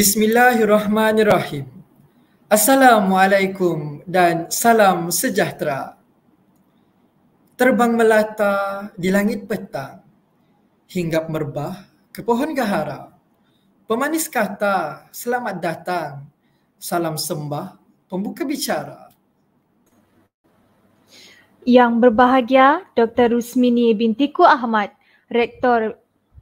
Bismillahirrahmanirrahim. Assalamualaikum dan salam sejahtera. Terbang melata di langit petang, hinggap merbah ke pohon gahara. Pemanis kata, selamat datang. Salam sembah, pembuka bicara. Yang berbahagia, Dr. Rusmini Bintiku Ahmad, Rektor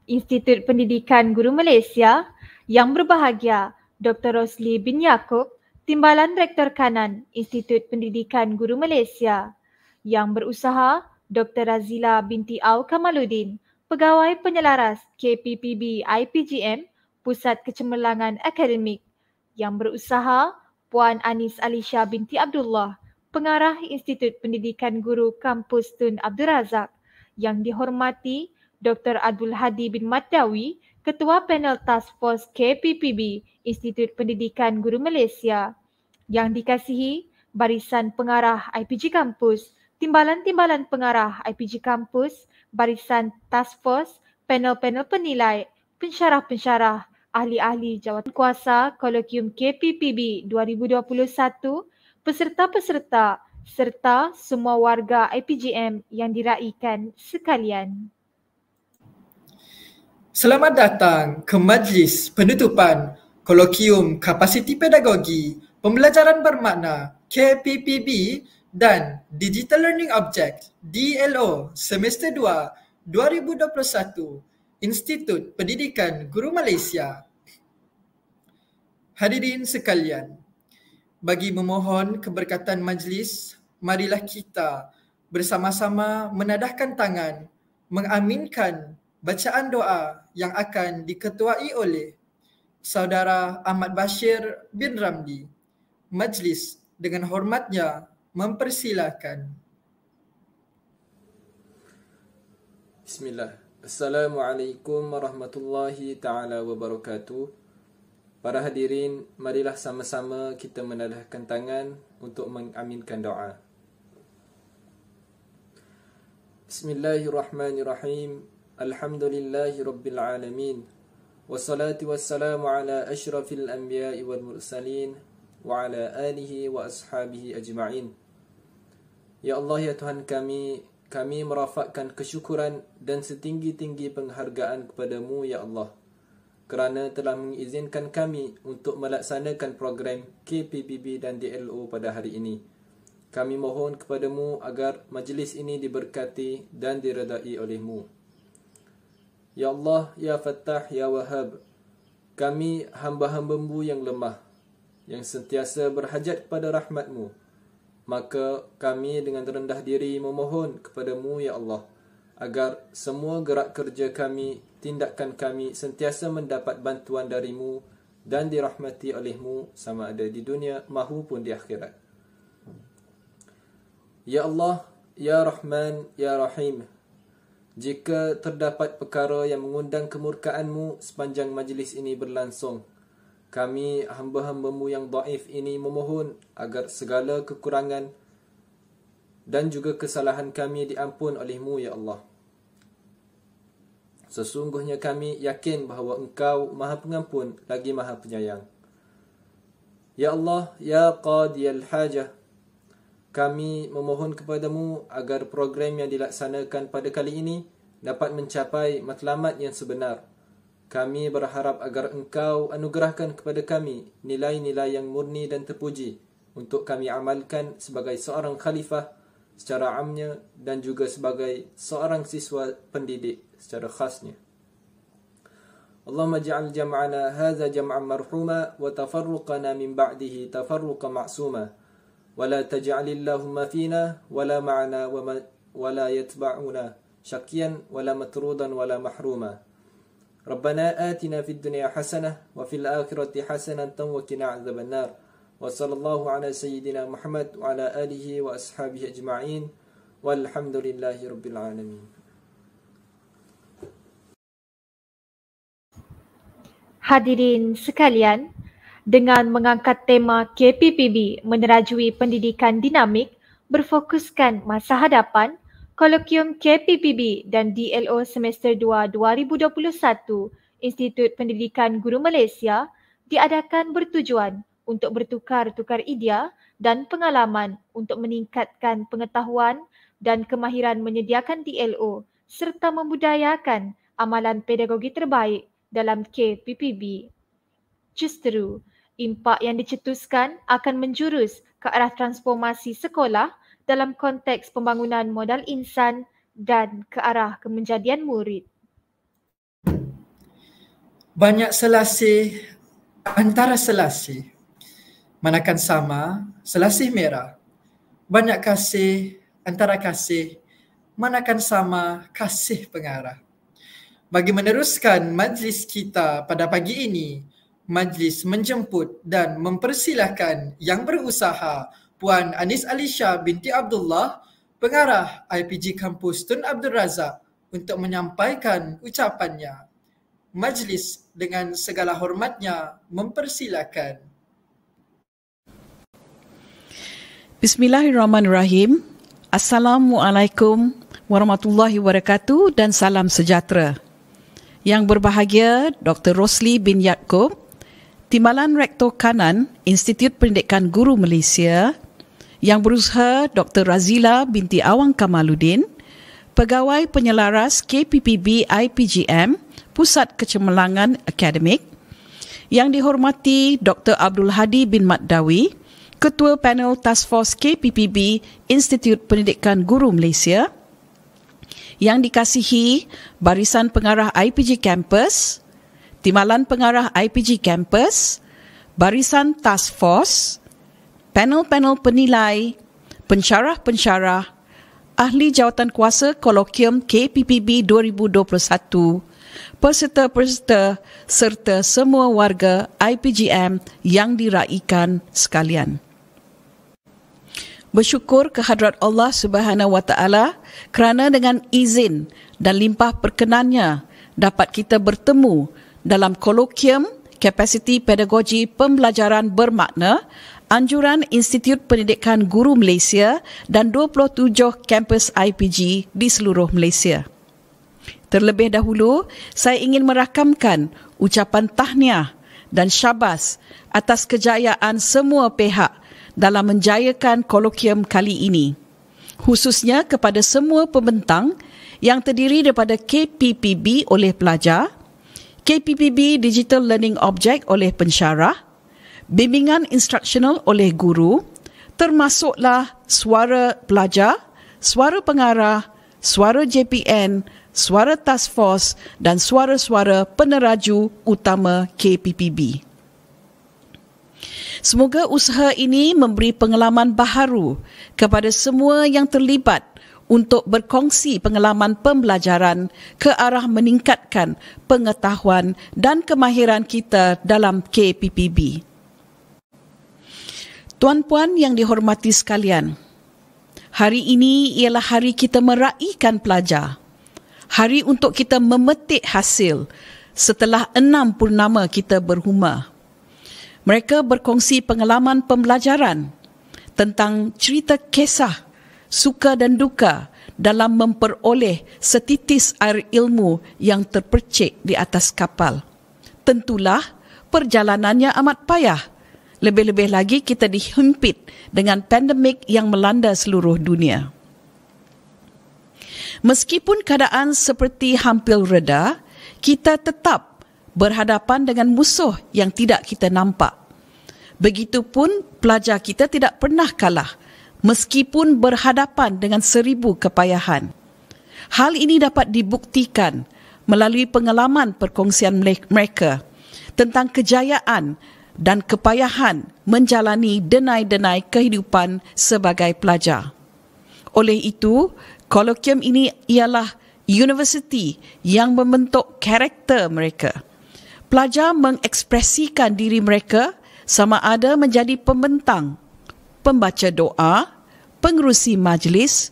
Institut Pendidikan Guru Malaysia, yang berbahagia, Dr. Rosli bin Yaakob, Timbalan Rektor Kanan Institut Pendidikan Guru Malaysia. Yang berusaha, Dr. Razila binti Aw Kamaluddin, Pegawai Penyelaras KPPB IPGM, Pusat Kecemerlangan Akademik. Yang berusaha, Puan Anis Alisha binti Abdullah, Pengarah Institut Pendidikan Guru Kampus Tun Abdul Razak. Yang dihormati, Dr. Abdul Hadi bin Matawi, Ketua Panel Task Force KPPB Institut Pendidikan Guru Malaysia yang dikasihi Barisan Pengarah IPG Kampus, Timbalan-Timbalan Pengarah IPG Kampus, Barisan Task Force, Panel-Panel Penilai, Pensyarah-Pensyarah, Ahli-Ahli Jawatan Kuasa Kolokium KPPB 2021, peserta-peserta serta semua warga IPGM yang diraikan sekalian. Selamat datang ke majlis penutupan kolokium kapasiti pedagogi pembelajaran bermakna KPPB dan Digital Learning Object DLO semester 2 2021 Institut Pendidikan Guru Malaysia. Hadirin sekalian, bagi memohon keberkatan majlis, marilah kita bersama-sama menadahkan tangan mengaminkan bacaan doa yang akan diketuai oleh saudara Ahmad Bashir bin Ramdi. Majlis dengan hormatnya mempersilakan. Bismillah. Assalamualaikum warahmatullahi taala wabarakatuh. Para hadirin, marilah sama-sama kita menadahkan tangan untuk mengaminkan doa. Bismillahirrahmanirrahim. Alhamdulillahi Rabbil Alamin Wassalatu wassalamu ala ashrafil anbiya wal mursalin Wa ala alihi wa ashabihi ajma'in Ya Allah ya Tuhan kami Kami merafakkan kesyukuran dan setinggi-tinggi penghargaan kepadamu ya Allah Kerana telah mengizinkan kami untuk melaksanakan program KPPB dan DLO pada hari ini Kami mohon kepadamu agar majlis ini diberkati dan diredai olehmu Ya Allah, Ya Fattah, Ya Wahab Kami hamba-hambamu yang lemah Yang sentiasa berhajat kepada rahmatmu Maka kami dengan rendah diri memohon kepadamu Ya Allah Agar semua gerak kerja kami, tindakan kami sentiasa mendapat bantuan darimu dan dirahmati olehmu sama ada di dunia mahupun di akhirat. Ya Allah, Ya Rahman, Ya Rahim, jika terdapat perkara yang mengundang kemurkaanmu sepanjang majlis ini berlangsung. Kami hamba-hambamu yang daif ini memohon agar segala kekurangan dan juga kesalahan kami diampun olehmu, Ya Allah. Sesungguhnya kami yakin bahawa engkau maha pengampun lagi maha penyayang. Ya Allah, Ya Qadiyal Hajah, kami memohon kepadamu agar program yang dilaksanakan pada kali ini dapat mencapai matlamat yang sebenar. Kami berharap agar engkau anugerahkan kepada kami nilai-nilai yang murni dan terpuji untuk kami amalkan sebagai seorang khalifah secara amnya dan juga sebagai seorang siswa pendidik secara khasnya. Allahumma ja'al jam'ana Haza jam'an Marhumah, wa tafarruqana min ba'dihi tafarruqa ma'suma. ولا تجعل اللهم فينا ولا معنا وما ولا يتبعنا شقيا ولا مطرودا ولا محروما ربنا آتنا في الدنيا حسنة وفي الآخرة حسنة وقنا عذاب النار وصلى الله على سيدنا محمد وعلى آله وأصحابه أجمعين والحمد لله رب العالمين Hadirin sekalian, dengan mengangkat tema KPPB menerajui pendidikan dinamik berfokuskan masa hadapan kolokium KPPB dan DLO semester 2 2021 Institut Pendidikan Guru Malaysia diadakan bertujuan untuk bertukar-tukar idea dan pengalaman untuk meningkatkan pengetahuan dan kemahiran menyediakan DLO serta membudayakan amalan pedagogi terbaik dalam KPPB. Justru, impak yang dicetuskan akan menjurus ke arah transformasi sekolah dalam konteks pembangunan modal insan dan ke arah kemenjadian murid. Banyak selasih antara selasih manakan sama selasih merah. Banyak kasih antara kasih manakan sama kasih pengarah. Bagi meneruskan majlis kita pada pagi ini, majlis menjemput dan mempersilahkan yang berusaha Puan Anis Alisha binti Abdullah, pengarah IPG Kampus Tun Abdul Razak untuk menyampaikan ucapannya. Majlis dengan segala hormatnya mempersilahkan. Bismillahirrahmanirrahim. Assalamualaikum warahmatullahi wabarakatuh dan salam sejahtera. Yang berbahagia Dr. Rosli bin Yaakob, Timbalan Rektor Kanan Institut Pendidikan Guru Malaysia yang berusaha Dr. Razila binti Awang Kamaludin, Pegawai Penyelaras KPPB IPGM Pusat Kecemerlangan Akademik, yang dihormati Dr. Abdul Hadi bin Mat Dawi, Ketua Panel Task Force KPPB Institut Pendidikan Guru Malaysia, yang dikasihi Barisan Pengarah IPG Campus, Timbalan Pengarah IPG Campus, Barisan Task Force, panel-panel penilai, pensyarah-pensyarah, ahli jawatan kuasa kolokium KPPB 2021, peserta-peserta serta semua warga IPGM yang diraikan sekalian. Bersyukur kehadrat Allah Subhanahu Wa Taala kerana dengan izin dan limpah perkenannya dapat kita bertemu dalam kolokium kapasiti pedagogi pembelajaran bermakna anjuran Institut Pendidikan Guru Malaysia dan 27 kampus IPG di seluruh Malaysia. Terlebih dahulu, saya ingin merakamkan ucapan tahniah dan syabas atas kejayaan semua pihak dalam menjayakan kolokium kali ini. Khususnya kepada semua pembentang yang terdiri daripada KPPB oleh pelajar, KPPB Digital Learning Object oleh pensyarah, bimbingan instruksional oleh guru, termasuklah suara pelajar, suara pengarah, suara JPN, suara task force dan suara-suara peneraju utama KPPB. Semoga usaha ini memberi pengalaman baharu kepada semua yang terlibat untuk berkongsi pengalaman pembelajaran ke arah meningkatkan pengetahuan dan kemahiran kita dalam KPPB. Tuan-puan yang dihormati sekalian, hari ini ialah hari kita meraihkan pelajar. Hari untuk kita memetik hasil setelah enam purnama kita berhuma. Mereka berkongsi pengalaman pembelajaran tentang cerita kisah suka dan duka dalam memperoleh setitis air ilmu yang terpercik di atas kapal. Tentulah perjalanannya amat payah. Lebih-lebih lagi kita dihimpit dengan pandemik yang melanda seluruh dunia. Meskipun keadaan seperti hampir reda, kita tetap berhadapan dengan musuh yang tidak kita nampak. Begitupun pelajar kita tidak pernah kalah meskipun berhadapan dengan seribu kepayahan. Hal ini dapat dibuktikan melalui pengalaman perkongsian mereka tentang kejayaan dan kepayahan menjalani denai-denai kehidupan sebagai pelajar. Oleh itu, kolokium ini ialah universiti yang membentuk karakter mereka. Pelajar mengekspresikan diri mereka sama ada menjadi pembentang pembaca doa, pengerusi majlis,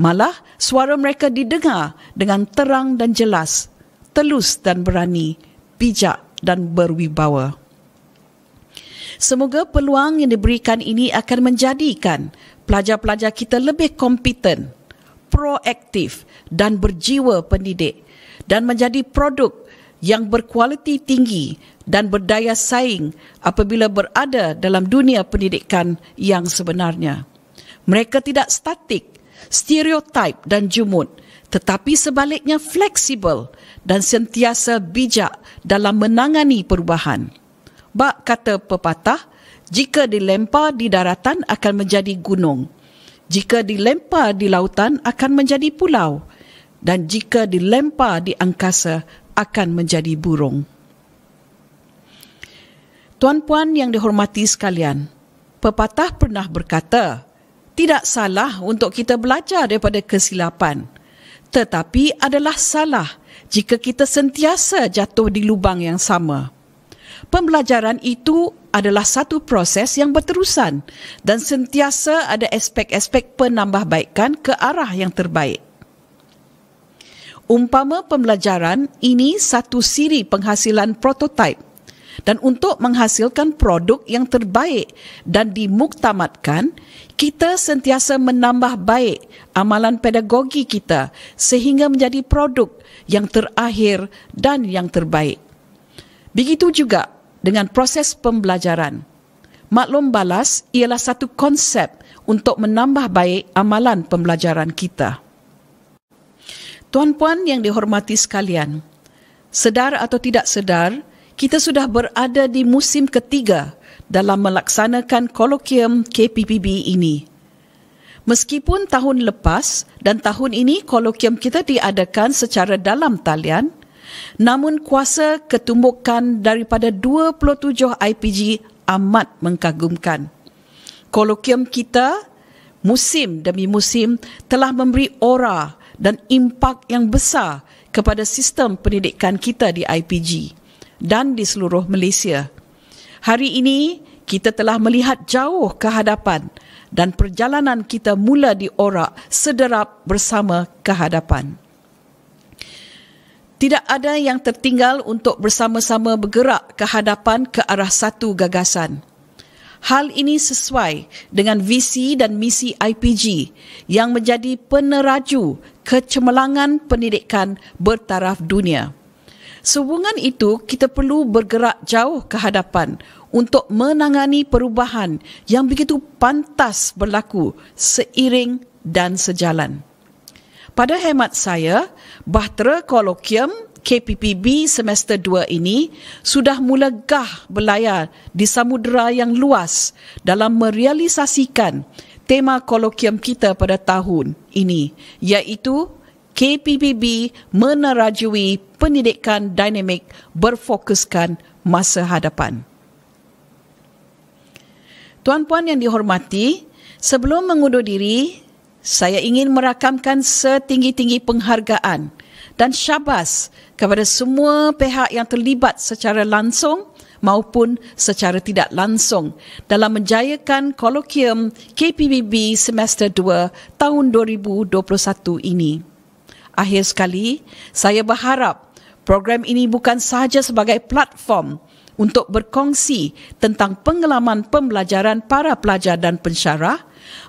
malah suara mereka didengar dengan terang dan jelas, telus dan berani, bijak dan berwibawa. Semoga peluang yang diberikan ini akan menjadikan pelajar-pelajar kita lebih kompeten, proaktif dan berjiwa pendidik dan menjadi produk yang berkualiti tinggi dan berdaya saing apabila berada dalam dunia pendidikan yang sebenarnya. Mereka tidak statik, stereotip dan jumut tetapi sebaliknya fleksibel dan sentiasa bijak dalam menangani perubahan. Bak kata pepatah, jika dilempar di daratan akan menjadi gunung. Jika dilempar di lautan akan menjadi pulau. Dan jika dilempar di angkasa akan menjadi burung. Tuan-puan yang dihormati sekalian, pepatah pernah berkata, tidak salah untuk kita belajar daripada kesilapan, tetapi adalah salah jika kita sentiasa jatuh di lubang yang sama. Pembelajaran itu adalah satu proses yang berterusan dan sentiasa ada aspek-aspek penambahbaikan ke arah yang terbaik. Umpama pembelajaran ini satu siri penghasilan prototipe dan untuk menghasilkan produk yang terbaik dan dimuktamadkan, kita sentiasa menambah baik amalan pedagogi kita sehingga menjadi produk yang terakhir dan yang terbaik. Begitu juga dengan proses pembelajaran. Maklum balas ialah satu konsep untuk menambah baik amalan pembelajaran kita. Tuan-puan yang dihormati sekalian, sedar atau tidak sedar, kita sudah berada di musim ketiga dalam melaksanakan kolokium KPPB ini. Meskipun tahun lepas dan tahun ini kolokium kita diadakan secara dalam talian, namun kuasa ketumbukan daripada 27 IPG amat mengkagumkan. Kolokium kita musim demi musim telah memberi aura dan impak yang besar kepada sistem pendidikan kita di IPG dan di seluruh Malaysia. Hari ini kita telah melihat jauh ke hadapan dan perjalanan kita mula diorak sederap bersama ke hadapan. Tidak ada yang tertinggal untuk bersama-sama bergerak ke hadapan ke arah satu gagasan. Hal ini sesuai dengan visi dan misi IPG yang menjadi peneraju kecemerlangan pendidikan bertaraf dunia. Sehubungan itu, kita perlu bergerak jauh ke hadapan untuk menangani perubahan yang begitu pantas berlaku seiring dan sejalan. Pada hemat saya, Bahtera Kolokium KPPB semester 2 ini sudah mula gah berlayar di samudera yang luas dalam merealisasikan tema kolokium kita pada tahun ini iaitu KPPB menerajui pendidikan dinamik berfokuskan masa hadapan. Tuan-puan yang dihormati, sebelum mengundur diri, saya ingin merakamkan setinggi-tinggi penghargaan dan syabas kepada semua pihak yang terlibat secara langsung maupun secara tidak langsung dalam menjayakan kolokium KPBB semester 2 tahun 2021 ini. Akhir sekali, saya berharap program ini bukan sahaja sebagai platform untuk berkongsi tentang pengalaman pembelajaran para pelajar dan pensyarah,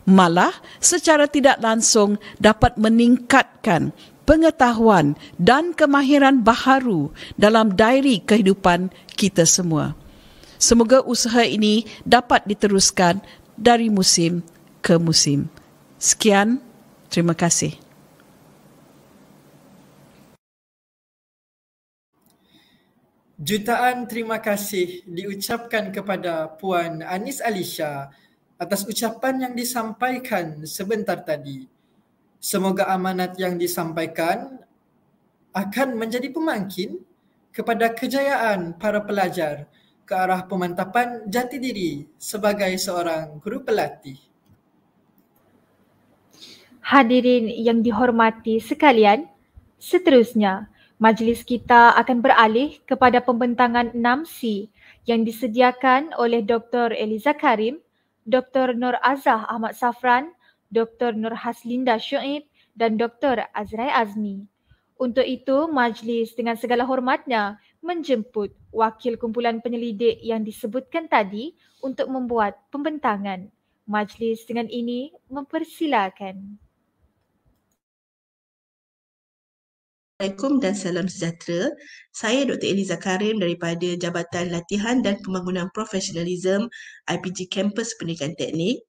malah secara tidak langsung dapat meningkatkan pengetahuan dan kemahiran baharu dalam dairi kehidupan kita semua. Semoga usaha ini dapat diteruskan dari musim ke musim. Sekian, terima kasih. Jutaan terima kasih diucapkan kepada Puan Anis Alisha atas ucapan yang disampaikan sebentar tadi. Semoga amanat yang disampaikan akan menjadi pemangkin kepada kejayaan para pelajar ke arah pemantapan jati diri sebagai seorang guru pelatih. Hadirin yang dihormati sekalian, seterusnya majlis kita akan beralih kepada pembentangan 6C yang disediakan oleh Dr. Eliza Karim, Dr. Nur Azah Ahmad Safran, Dr. Nur Haslinda Syuib dan Dr. Azrai Azmi. Untuk itu, majlis dengan segala hormatnya menjemput wakil kumpulan penyelidik yang disebutkan tadi untuk membuat pembentangan. Majlis dengan ini mempersilakan. Assalamualaikum dan salam sejahtera. Saya Dr. Eliza Karim daripada Jabatan Latihan dan Pembangunan Profesionalism IPG Campus Pendidikan Teknik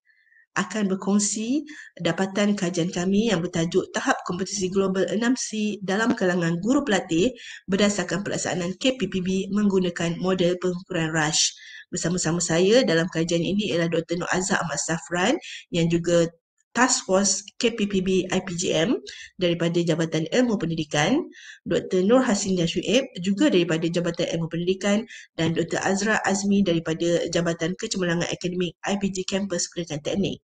akan berkongsi dapatan kajian kami yang bertajuk tahap kompetisi global 6C dalam kalangan guru pelatih berdasarkan pelaksanaan KPPB menggunakan model pengukuran RUSH. Bersama-sama saya dalam kajian ini ialah Dr. Nur Azhar Ahmad Safran yang juga Task Force KPPB IPGM daripada Jabatan Ilmu Pendidikan, Dr. Nur Hasin Yashuib juga daripada Jabatan Ilmu Pendidikan dan Dr. Azra Azmi daripada Jabatan Kecemerlangan Akademik IPG Campus Pendidikan Teknik.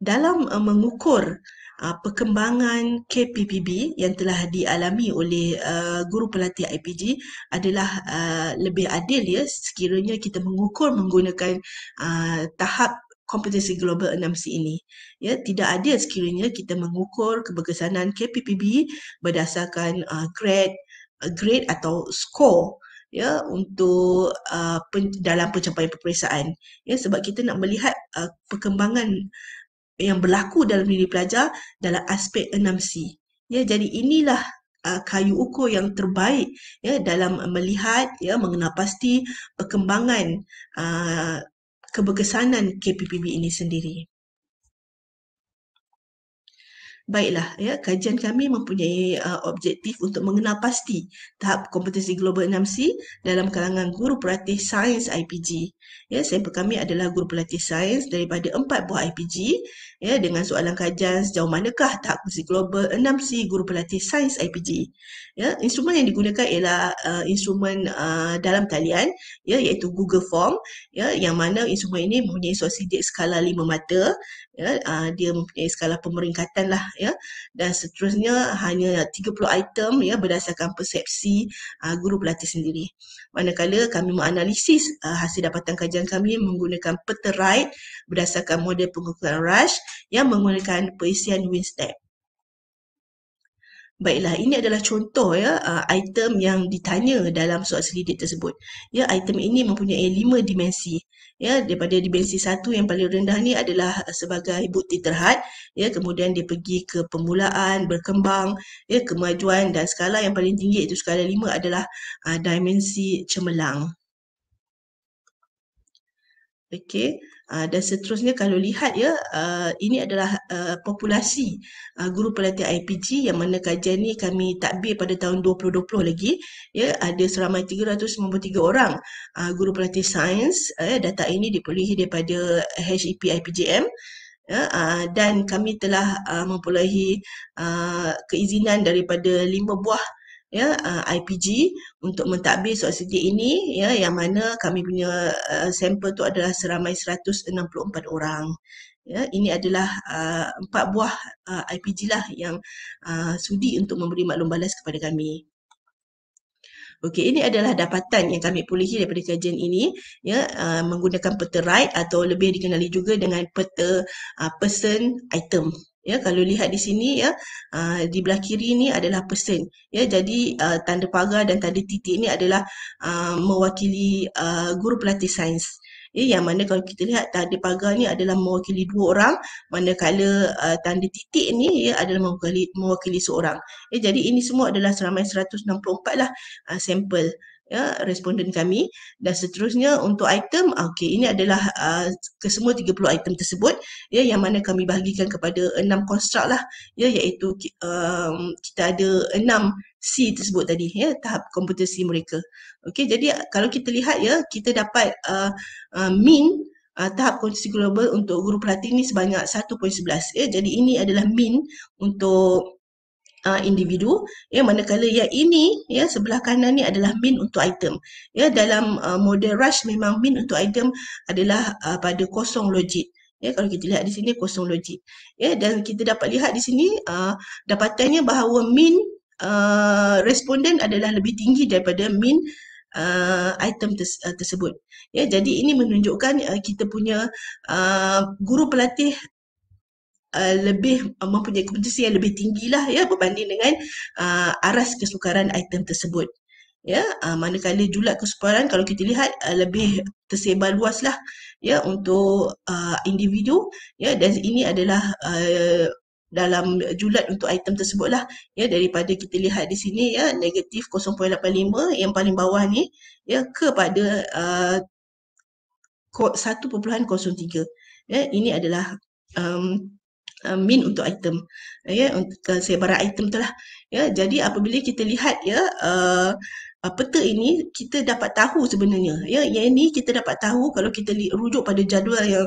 dalam uh, mengukur uh, perkembangan KPPB yang telah dialami oleh uh, guru pelatih IPG adalah uh, lebih adil ya sekiranya kita mengukur menggunakan uh, tahap kompetensi global 6C ini. Ya, tidak adil sekiranya kita mengukur keberkesanan KPPB berdasarkan uh, grade uh, grade atau skor, ya untuk uh, pen- dalam pencapaian peperiksaan ya sebab kita nak melihat uh, perkembangan yang berlaku dalam diri pelajar dalam aspek 6C. Ya, jadi inilah uh, kayu ukur yang terbaik ya dalam melihat ya mengenal pasti perkembangan uh, kebekesanan KPPB ini sendiri. Baiklah, ya, kajian kami mempunyai uh, objektif untuk mengenal pasti tahap kompetensi global 6C dalam kalangan guru pelatih sains IPG. Ya, sampel kami adalah guru pelatih sains daripada empat buah IPG ya, dengan soalan kajian sejauh manakah tahap kompetensi global 6C guru pelatih sains IPG. Ya, instrumen yang digunakan ialah uh, instrumen uh, dalam talian ya, iaitu Google Form ya, yang mana instrumen ini mempunyai suasidik skala lima mata ya, uh, dia mempunyai skala pemeringkatan lah ya dan seterusnya hanya 30 item ya berdasarkan persepsi uh, guru pelatih sendiri manakala kami menganalisis uh, hasil dapatan kajian kami menggunakan peta right berdasarkan model pengukuran rush yang menggunakan perisian winstep Baiklah, ini adalah contoh ya ah, item yang ditanya dalam soal selidik tersebut. Ya, item ini mempunyai lima dimensi ya daripada dimensi satu yang paling rendah ni adalah eh, sebagai bukti terhad ya kemudian dia pergi ke permulaan berkembang ya kemajuan dan skala yang paling tinggi itu skala lima adalah uh, dimensi cemerlang Okey uh, dan seterusnya kalau lihat ya uh, ini adalah uh, populasi uh, guru pelatih IPG yang mana kajian ni kami takbir pada tahun 2020 lagi ya ada seramai 393 orang uh, guru pelatih sains eh, data ini diperolehi daripada HEP IPGM ya uh, dan kami telah uh, mempunyai uh, keizinan daripada lima buah ya uh, IPG untuk mentadbir soal sedia ini ya yang mana kami punya uh, sampel tu adalah seramai 164 orang ya ini adalah uh, empat buah uh, IPG lah yang uh, sudi untuk memberi maklum balas kepada kami Okey, ini adalah dapatan yang kami perolehi daripada kajian ini ya uh, menggunakan peta right atau lebih dikenali juga dengan peta uh, person item ya kalau lihat di sini ya uh, di belah kiri ni adalah persen ya jadi uh, tanda pagar dan tanda titik ni adalah uh, mewakili uh, guru pelatih sains ya yang mana kalau kita lihat tanda pagar ni adalah mewakili dua orang manakala uh, tanda titik ni ya adalah mewakili mewakili seorang ya jadi ini semua adalah seramai 164 lah uh, sampel ya responden kami dan seterusnya untuk item okey ini adalah uh, kesemua 30 item tersebut ya yang mana kami bahagikan kepada enam konstrukt lah ya iaitu um, kita ada enam C tersebut tadi ya tahap kompetensi mereka okey jadi kalau kita lihat ya kita dapat uh, uh, mean Uh, tahap kompetensi global untuk guru pelatih ni sebanyak 1.11 ya jadi ini adalah mean untuk uh, individu ya manakala ya ini ya sebelah kanan ni adalah min untuk item ya dalam uh, model rush memang min untuk item adalah uh, pada kosong logik, ya kalau kita lihat di sini kosong logik, ya dan kita dapat lihat di sini uh, dapatannya bahawa min uh, responden adalah lebih tinggi daripada min Uh, item ters, uh, tersebut. Ya, jadi ini menunjukkan uh, kita punya uh, guru pelatih Uh, lebih uh, mempunyai kompetensi yang lebih tinggi lah ya berbanding dengan uh, aras kesukaran item tersebut. Ya, uh, manakala julat kesukaran kalau kita lihat uh, lebih tersebar luas lah ya untuk uh, individu ya dan ini adalah uh, dalam julat untuk item tersebut lah ya daripada kita lihat di sini ya negatif 0.85 yang paling bawah ni ya kepada uh, 1.03 ya ini adalah um, uh, min untuk item ya, ya untuk sebarang item telah ya jadi apabila kita lihat ya uh, uh, peta ini kita dapat tahu sebenarnya ya yang ini kita dapat tahu kalau kita rujuk pada jadual yang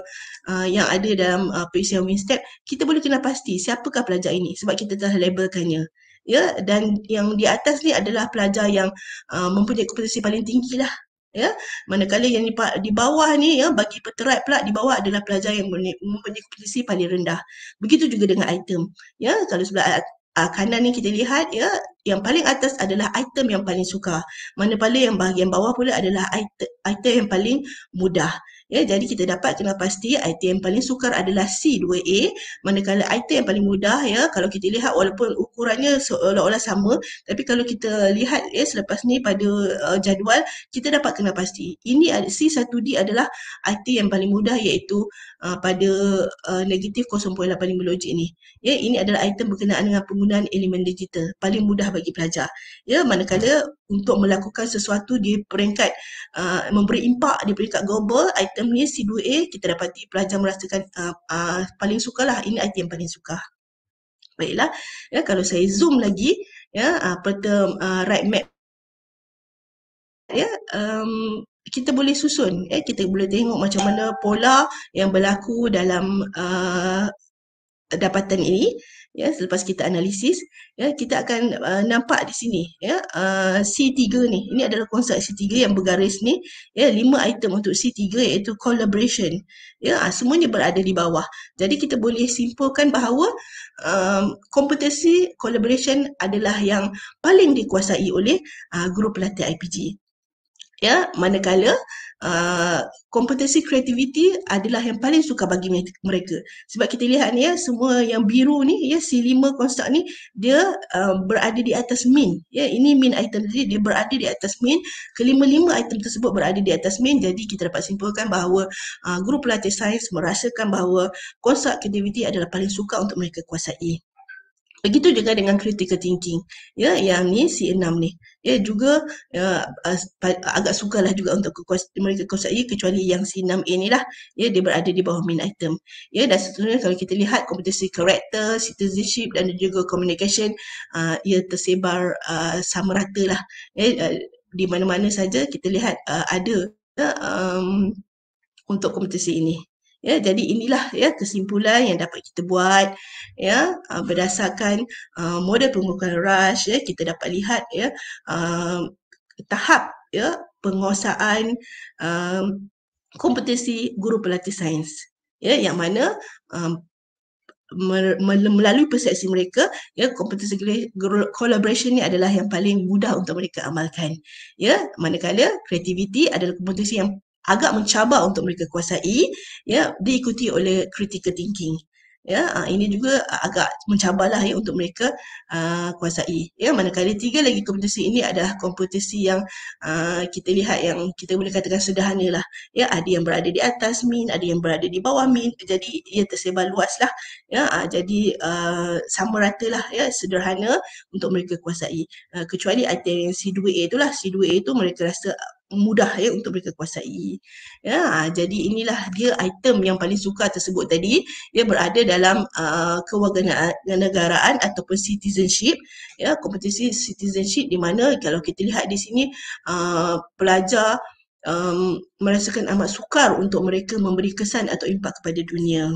uh, yang ada dalam uh, perisian winstep kita boleh kenal pasti siapakah pelajar ini sebab kita telah labelkannya ya dan yang di atas ni adalah pelajar yang uh, mempunyai kompetensi paling tinggilah ya manakala yang di, bawah ni ya bagi peterat pula di bawah adalah pelajar yang mempunyai kompetensi paling rendah begitu juga dengan item ya kalau sebelah uh, kanan ni kita lihat ya yang paling atas adalah item yang paling sukar manakala yang bahagian bawah pula adalah item, item yang paling mudah Ya, jadi kita dapat dengan pasti item paling sukar adalah C2A manakala item paling mudah ya kalau kita lihat walaupun ukurannya seolah-olah sama tapi kalau kita lihat ya selepas ni pada uh, jadual kita dapat kena pasti ini C1D adalah item yang paling mudah iaitu uh, pada uh, negatif 0.85 logik ni. Ya ini adalah item berkenaan dengan penggunaan elemen digital paling mudah bagi pelajar. Ya manakala untuk melakukan sesuatu di peringkat uh, memberi impak di peringkat global item mempunyai si 2 a kita dapati pelajar merasakan uh, uh, paling sukalah. Ini IT yang paling suka. Baiklah, ya, kalau saya zoom lagi, ya, uh, per uh, right map, ya, um, kita boleh susun. Ya, kita boleh tengok macam mana pola yang berlaku dalam uh, dapatan ini ya selepas kita analisis ya kita akan uh, nampak di sini ya uh, C3 ni ini adalah konsep C3 yang bergaris ni ya lima item untuk C3 iaitu collaboration ya ah, semuanya berada di bawah jadi kita boleh simpulkan bahawa um, kompetensi collaboration adalah yang paling dikuasai oleh uh, guru pelatih IPG ya manakala uh, kompetensi kreativiti adalah yang paling suka bagi mereka sebab kita lihat ni ya semua yang biru ni ya si lima konstruk ni dia uh, berada di atas min ya ini min item jadi dia berada di atas min kelima-lima item tersebut berada di atas min jadi kita dapat simpulkan bahawa uh, guru pelatih sains merasakan bahawa konstak kreativiti adalah paling suka untuk mereka kuasai Begitu juga dengan critical thinking. Ya, yang ni C6 ni. Ya, juga ya, agak sukalah juga untuk kekuasaan mereka kuasai kecuali yang c 6 ini lah. Ya, dia berada di bawah main item. Ya, dan seterusnya kalau kita lihat kompetensi karakter, citizenship dan juga communication uh, ia tersebar uh, sama rata lah. Ya, uh, di mana-mana saja kita lihat uh, ada uh, um, untuk kompetensi ini. Ya, jadi inilah ya kesimpulan yang dapat kita buat ya ah, berdasarkan uh, model pengukuran rush ya kita dapat lihat ya uh, tahap ya penguasaan um, kompetisi guru pelatih sains ya yang mana um, melalui persepsi mereka ya kompetisi collaboration ni adalah yang paling mudah untuk mereka amalkan ya manakala kreativiti adalah kompetisi yang agak mencabar untuk mereka kuasai ya diikuti oleh critical thinking ya ha, ini juga agak mencabarlah ya untuk mereka uh, kuasai ya manakala tiga lagi kompetisi ini adalah kompetisi yang uh, kita lihat yang kita boleh katakan sederhanalah ya ada yang berada di atas min ada yang berada di bawah min jadi ia tersebar luaslah ya uh, jadi uh, sama ratalah ya sederhana untuk mereka kuasai uh, kecuali ada yang C2A itulah C2A itu mereka rasa mudah ya untuk mereka kuasai. Ya, jadi inilah dia item yang paling suka tersebut tadi. Ia berada dalam uh, kewarganegaraan ataupun citizenship. Ya, kompetisi citizenship di mana kalau kita lihat di sini uh, pelajar um, merasakan amat sukar untuk mereka memberi kesan atau impak kepada dunia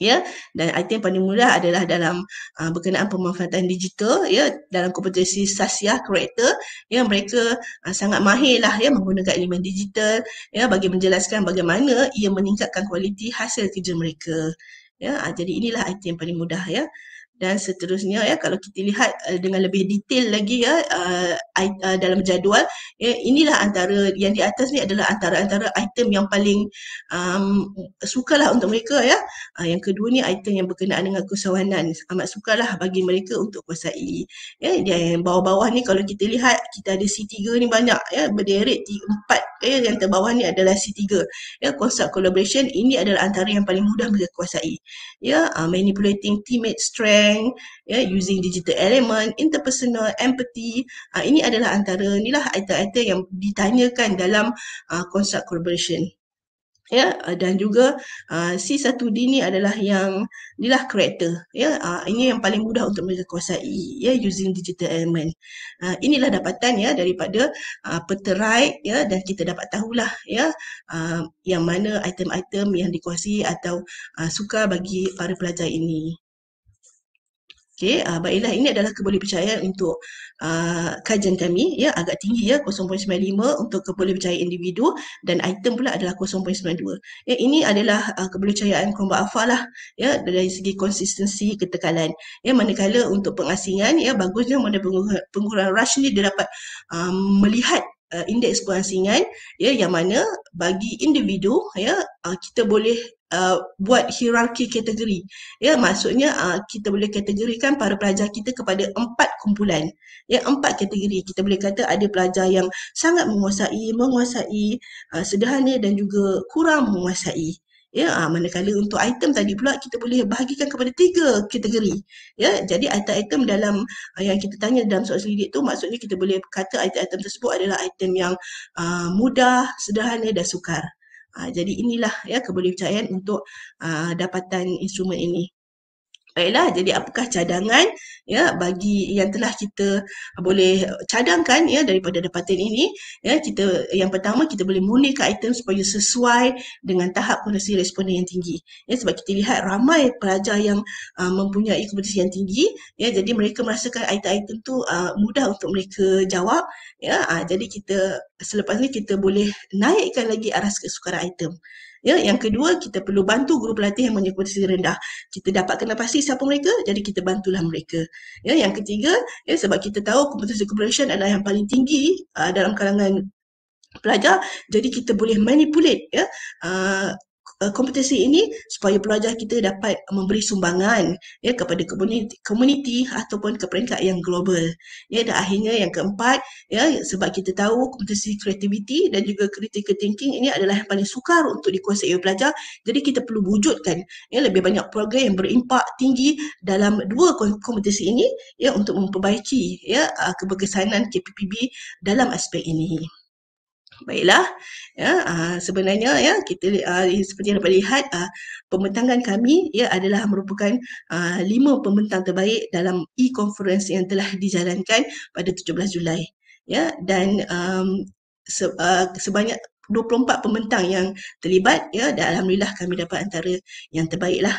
ya dan IT yang paling mudah adalah dalam uh, berkenaan pemanfaatan digital ya dalam kompetensi sasia creator yang mereka uh, sangat mahirlah ya menggunakan elemen digital ya bagi menjelaskan bagaimana ia meningkatkan kualiti hasil kerja mereka ya uh, jadi inilah IT yang paling mudah ya dan seterusnya ya kalau kita lihat uh, dengan lebih detail lagi ya uh, eh, I, uh, eh, dalam jadual ya inilah antara yang di atas ni adalah antara-antara item yang paling um, sukalah untuk mereka ya uh, yang kedua ni item yang berkenaan dengan kesawanan amat sukalah bagi mereka untuk kuasai ya dia yang bawah-bawah ni kalau kita lihat kita ada C3 ni banyak ya berderet empat 4 ya, yang terbawah ni adalah C3 ya konsep collaboration ini adalah antara yang paling mudah mereka kuasai ya uh, manipulating teammate strength ya using digital element interpersonal empathy uh, ini adalah antara inilah item-item yang ditanyakan dalam uh, konsep collaboration ya eh, dan juga uh, ah, C1D ni adalah yang inilah karakter ya uh, ini yang paling mudah untuk mereka kuasai ya using digital element uh, inilah dapatan ya daripada uh, peterai ya dan kita dapat tahulah ya uh, yang mana item-item yang dikuasai atau uh, suka bagi para pelajar ini Okey, uh, baiklah ini adalah kebolehpercayaan untuk uh, kajian kami ya agak tinggi ya 0.95 untuk kebolehpercayaan individu dan item pula adalah 0.92. Ya ini adalah uh, kebolehpercayaan kromba alpha lah ya dari segi konsistensi ketekalan. Ya manakala untuk pengasingan ya bagusnya mana pengurangan rush ni dia dapat um, melihat uh, indeks pengasingan ya yang mana bagi individu ya uh, kita boleh uh, buat hierarki kategori. Ya, maksudnya uh, kita boleh kategorikan para pelajar kita kepada empat kumpulan. Ya, empat kategori. Kita boleh kata ada pelajar yang sangat menguasai, menguasai uh, sederhana dan juga kurang menguasai. Ya, uh, manakala untuk item tadi pula kita boleh bahagikan kepada tiga kategori. Ya, jadi item-item dalam uh, yang kita tanya dalam soal selidik tu maksudnya kita boleh kata item-item tersebut adalah item yang uh, mudah, sederhana dan sukar. Ah, jadi inilah ya kebolehpercayaan untuk uh, dapatan instrumen ini Baiklah, jadi apakah cadangan ya bagi yang telah kita boleh cadangkan ya daripada dapatan ini ya kita yang pertama kita boleh mulihkan item supaya sesuai dengan tahap kompetensi responden yang tinggi ya sebab kita lihat ramai pelajar yang uh, mempunyai kompetensi yang tinggi ya jadi mereka merasakan item-item tu uh, mudah untuk mereka jawab ya uh, jadi kita selepas ni kita boleh naikkan lagi aras kesukaran item Ya, yang kedua kita perlu bantu guru pelatih yang mempunyai kompetensi rendah. Kita dapat kenal pasti siapa mereka, jadi kita bantulah mereka. Ya, yang ketiga, ya sebab kita tahu kompetensi comprehension adalah yang paling tinggi uh, dalam kalangan pelajar, jadi kita boleh manipulate ya uh, uh, eh, kompetisi ini supaya pelajar kita dapat memberi sumbangan ya kepada komuniti, komuniti ataupun ke peringkat yang global. Ya dan akhirnya yang keempat ya sebab kita tahu kompetisi kreativiti dan juga critical thinking ini adalah yang paling sukar untuk dikuasai oleh pelajar. Jadi kita perlu wujudkan ya lebih banyak program yang berimpak tinggi dalam dua kompetisi ini ya untuk memperbaiki ya uh, keberkesanan KPPB dalam aspek ini. Baiklah, ya, uh, sebenarnya ya kita uh, seperti yang dapat lihat uh, ah, pembentangan kami ya adalah merupakan uh, lima pembentang terbaik dalam e-conference yang telah dijalankan pada 17 Julai ya dan um, se, uh, sebanyak 24 pembentang yang terlibat ya dan alhamdulillah kami dapat antara yang terbaiklah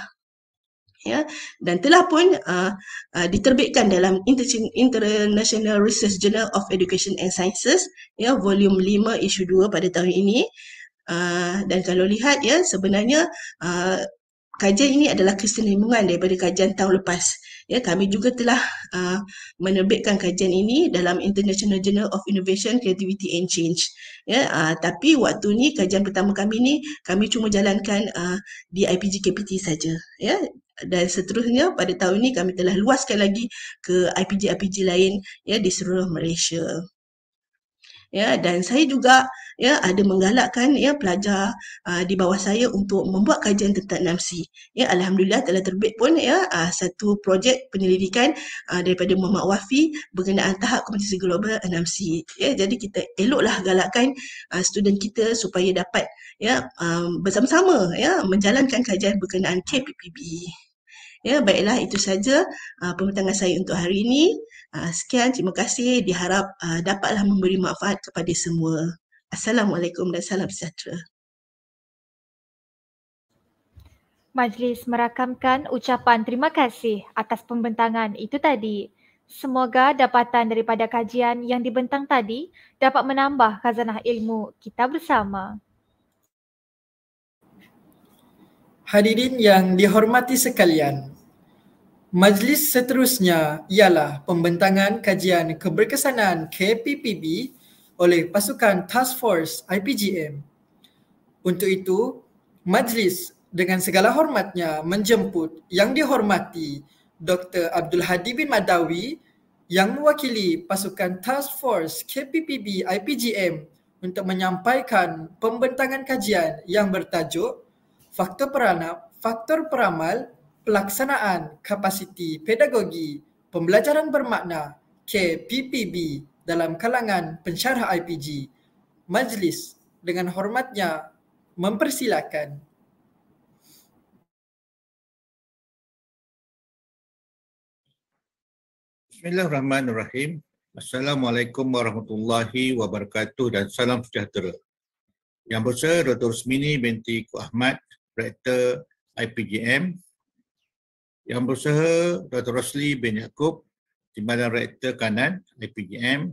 ya dan telah pun uh, uh, diterbitkan dalam Inter- International Research Journal of Education and Sciences ya volume 5 isu 2 pada tahun ini uh, dan kalau lihat ya sebenarnya uh, kajian ini adalah kesinambungan daripada kajian tahun lepas ya kami juga telah uh, menerbitkan kajian ini dalam International Journal of Innovation Creativity and Change ya uh, tapi waktu ni kajian pertama kami ni kami cuma jalankan uh, di IPG KPT saja ya dan seterusnya pada tahun ini kami telah luaskan lagi ke IPG-IPG lain ya di seluruh Malaysia. Ya dan saya juga ya ada menggalakkan ya pelajar uh, di bawah saya untuk membuat kajian tentang NAMSI. Ya alhamdulillah telah terbit pun ya uh, satu projek penyelidikan uh, daripada Muhammad Wafi berkenaan tahap kompetisi global NAMSI. Ya jadi kita eloklah galakkan uh, student kita supaya dapat ya bersama-sama ya menjalankan kajian berkenaan KPPB. Ya, baiklah itu saja uh, pembentangan saya untuk hari ini. Uh, sekian, terima kasih. Diharap uh, dapatlah memberi manfaat kepada semua. Assalamualaikum dan salam sejahtera. Majlis merakamkan ucapan terima kasih atas pembentangan itu tadi. Semoga dapatan daripada kajian yang dibentang tadi dapat menambah khazanah ilmu kita bersama. Hadirin yang dihormati sekalian, Majlis seterusnya ialah pembentangan kajian keberkesanan KPPB oleh pasukan Task Force IPGM. Untuk itu, majlis dengan segala hormatnya menjemput yang dihormati Dr. Abdul Hadi bin Madawi yang mewakili pasukan Task Force KPPB IPGM untuk menyampaikan pembentangan kajian yang bertajuk Faktor Peranap Faktor Peramal pelaksanaan kapasiti pedagogi pembelajaran bermakna KPPB dalam kalangan pensyarah IPG. Majlis dengan hormatnya mempersilakan. Bismillahirrahmanirrahim. Assalamualaikum warahmatullahi wabarakatuh dan salam sejahtera. Yang bersama Dr. Rosmini binti Kuk Ahmad, Rektor IPGM yang Berusaha Dr. Rosli bin Yaakob, Timbalan Rektor Kanan, IPGM.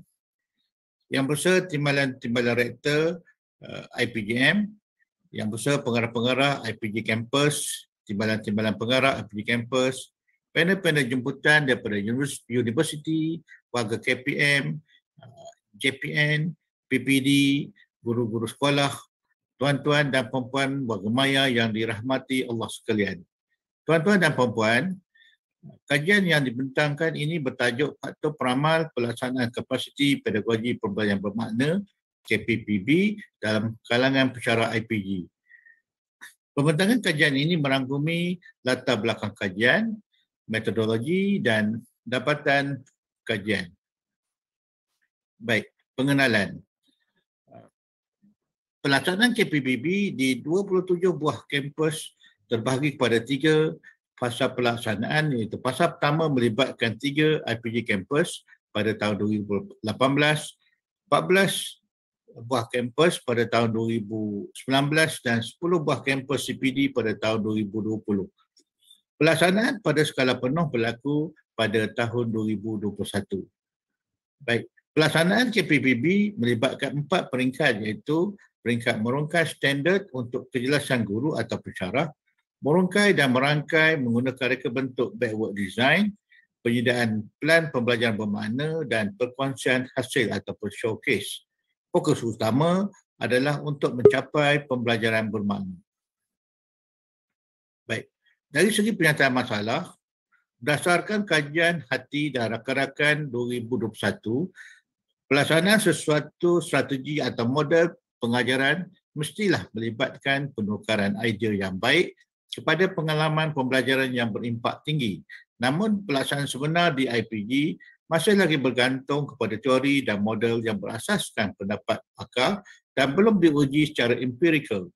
Yang Berusaha Timbalan Timbalan Rektor uh, IPGM. Yang Berusaha Pengarah-Pengarah IPG Campus, Timbalan-Timbalan Pengarah IPG Campus. Panel-panel jemputan daripada universiti, warga KPM, uh, JPN, PPD, guru-guru sekolah, tuan-tuan dan puan-puan warga maya yang dirahmati Allah sekalian. Tuan-tuan dan puan-puan, kajian yang dibentangkan ini bertajuk Faktor Peramal Pelaksanaan Kapasiti Pedagogi Pembelajaran Bermakna KPPB dalam kalangan pesara IPG. Pembentangan kajian ini merangkumi latar belakang kajian, metodologi dan dapatan kajian. Baik, pengenalan. Pelaksanaan KPPB di 27 buah kampus terbahagi kepada tiga fasa pelaksanaan iaitu fasa pertama melibatkan tiga IPG kampus pada tahun 2018, 14 buah kampus pada tahun 2019 dan 10 buah kampus CPD pada tahun 2020. Pelaksanaan pada skala penuh berlaku pada tahun 2021. Baik, pelaksanaan KPPB melibatkan empat peringkat iaitu peringkat merongkai standard untuk kejelasan guru atau pensyarah, merungkai dan merangkai menggunakan reka bentuk backward design, penyediaan plan pembelajaran bermakna dan perkongsian hasil ataupun showcase. Fokus utama adalah untuk mencapai pembelajaran bermakna. Baik, dari segi penyataan masalah, berdasarkan kajian hati dan rakan-rakan 2021, pelaksanaan sesuatu strategi atau model pengajaran mestilah melibatkan penukaran idea yang baik kepada pengalaman pembelajaran yang berimpak tinggi. Namun pelaksanaan sebenar di IPG masih lagi bergantung kepada teori dan model yang berasaskan pendapat pakar dan belum diuji secara empirikal.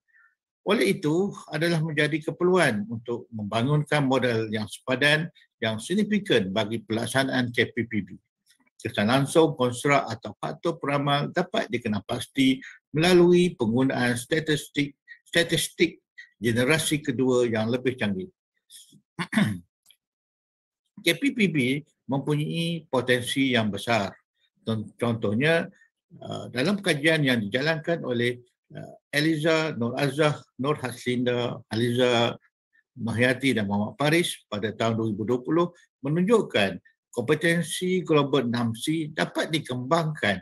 Oleh itu, adalah menjadi keperluan untuk membangunkan model yang sepadan yang signifikan bagi pelaksanaan KPPB. Kesan langsung, konstruk atau faktor peramal dapat dikenalpasti melalui penggunaan statistik statistik generasi kedua yang lebih canggih. KPPB mempunyai potensi yang besar. Contohnya uh, dalam kajian yang dijalankan oleh uh, Eliza Nur Azah, Nur Haslinda, Eliza Mahyati dan Muhammad Paris pada tahun 2020 menunjukkan kompetensi global 6C dapat dikembangkan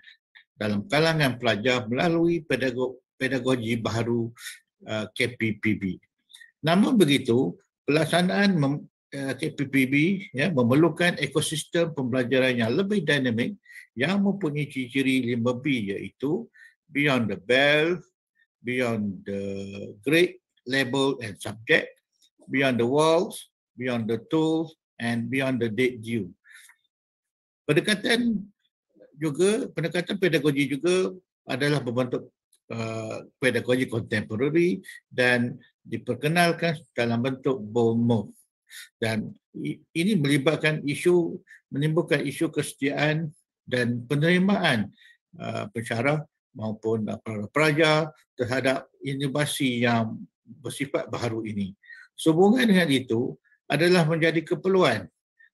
dalam kalangan pelajar melalui pedagogi baru Uh, KPPB. Namun begitu, pelaksanaan uh, KPPB ya, memerlukan ekosistem pembelajaran yang lebih dinamik yang mempunyai ciri-ciri 5B iaitu beyond the bell, beyond the grade, label and subject, beyond the walls, beyond the tools and beyond the date due. Pendekatan juga, pendekatan pedagogi juga adalah berbentuk Eh, pedagogi kontemporari dan diperkenalkan dalam bentuk BOMO. Dan ini melibatkan isu, menimbulkan isu kesetiaan dan penerimaan uh, pensyarah maupun eh, para pelajar terhadap inovasi yang bersifat baru ini. Sehubungan dengan itu adalah menjadi keperluan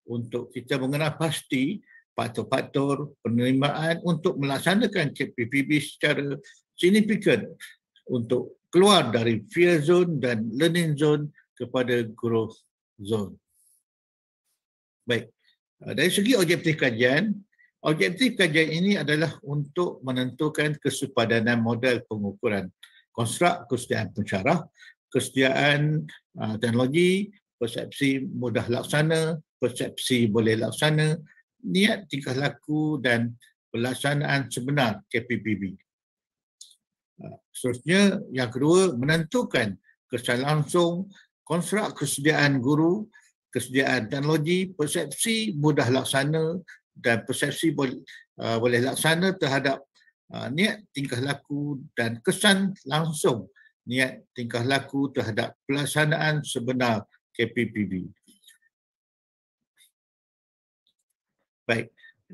untuk kita mengenal pasti faktor-faktor penerimaan untuk melaksanakan CPPB secara signifikan untuk keluar dari fear zone dan learning zone kepada growth zone. Baik, ah, dari segi objektif kajian, objektif kajian ini adalah untuk menentukan kesepadanan model pengukuran konstruk kesetiaan pencarah, kesetiaan uh, teknologi, persepsi mudah laksana, persepsi boleh laksana, niat tingkah laku dan pelaksanaan sebenar KPPB. Khususnya yang kedua menentukan kesan langsung, konstruk kesediaan guru, kesediaan teknologi, persepsi mudah laksana dan persepsi boleh uh, boleh laksana terhadap uh, niat tingkah laku dan kesan langsung niat tingkah laku terhadap pelaksanaan sebenar KPPB. Baik,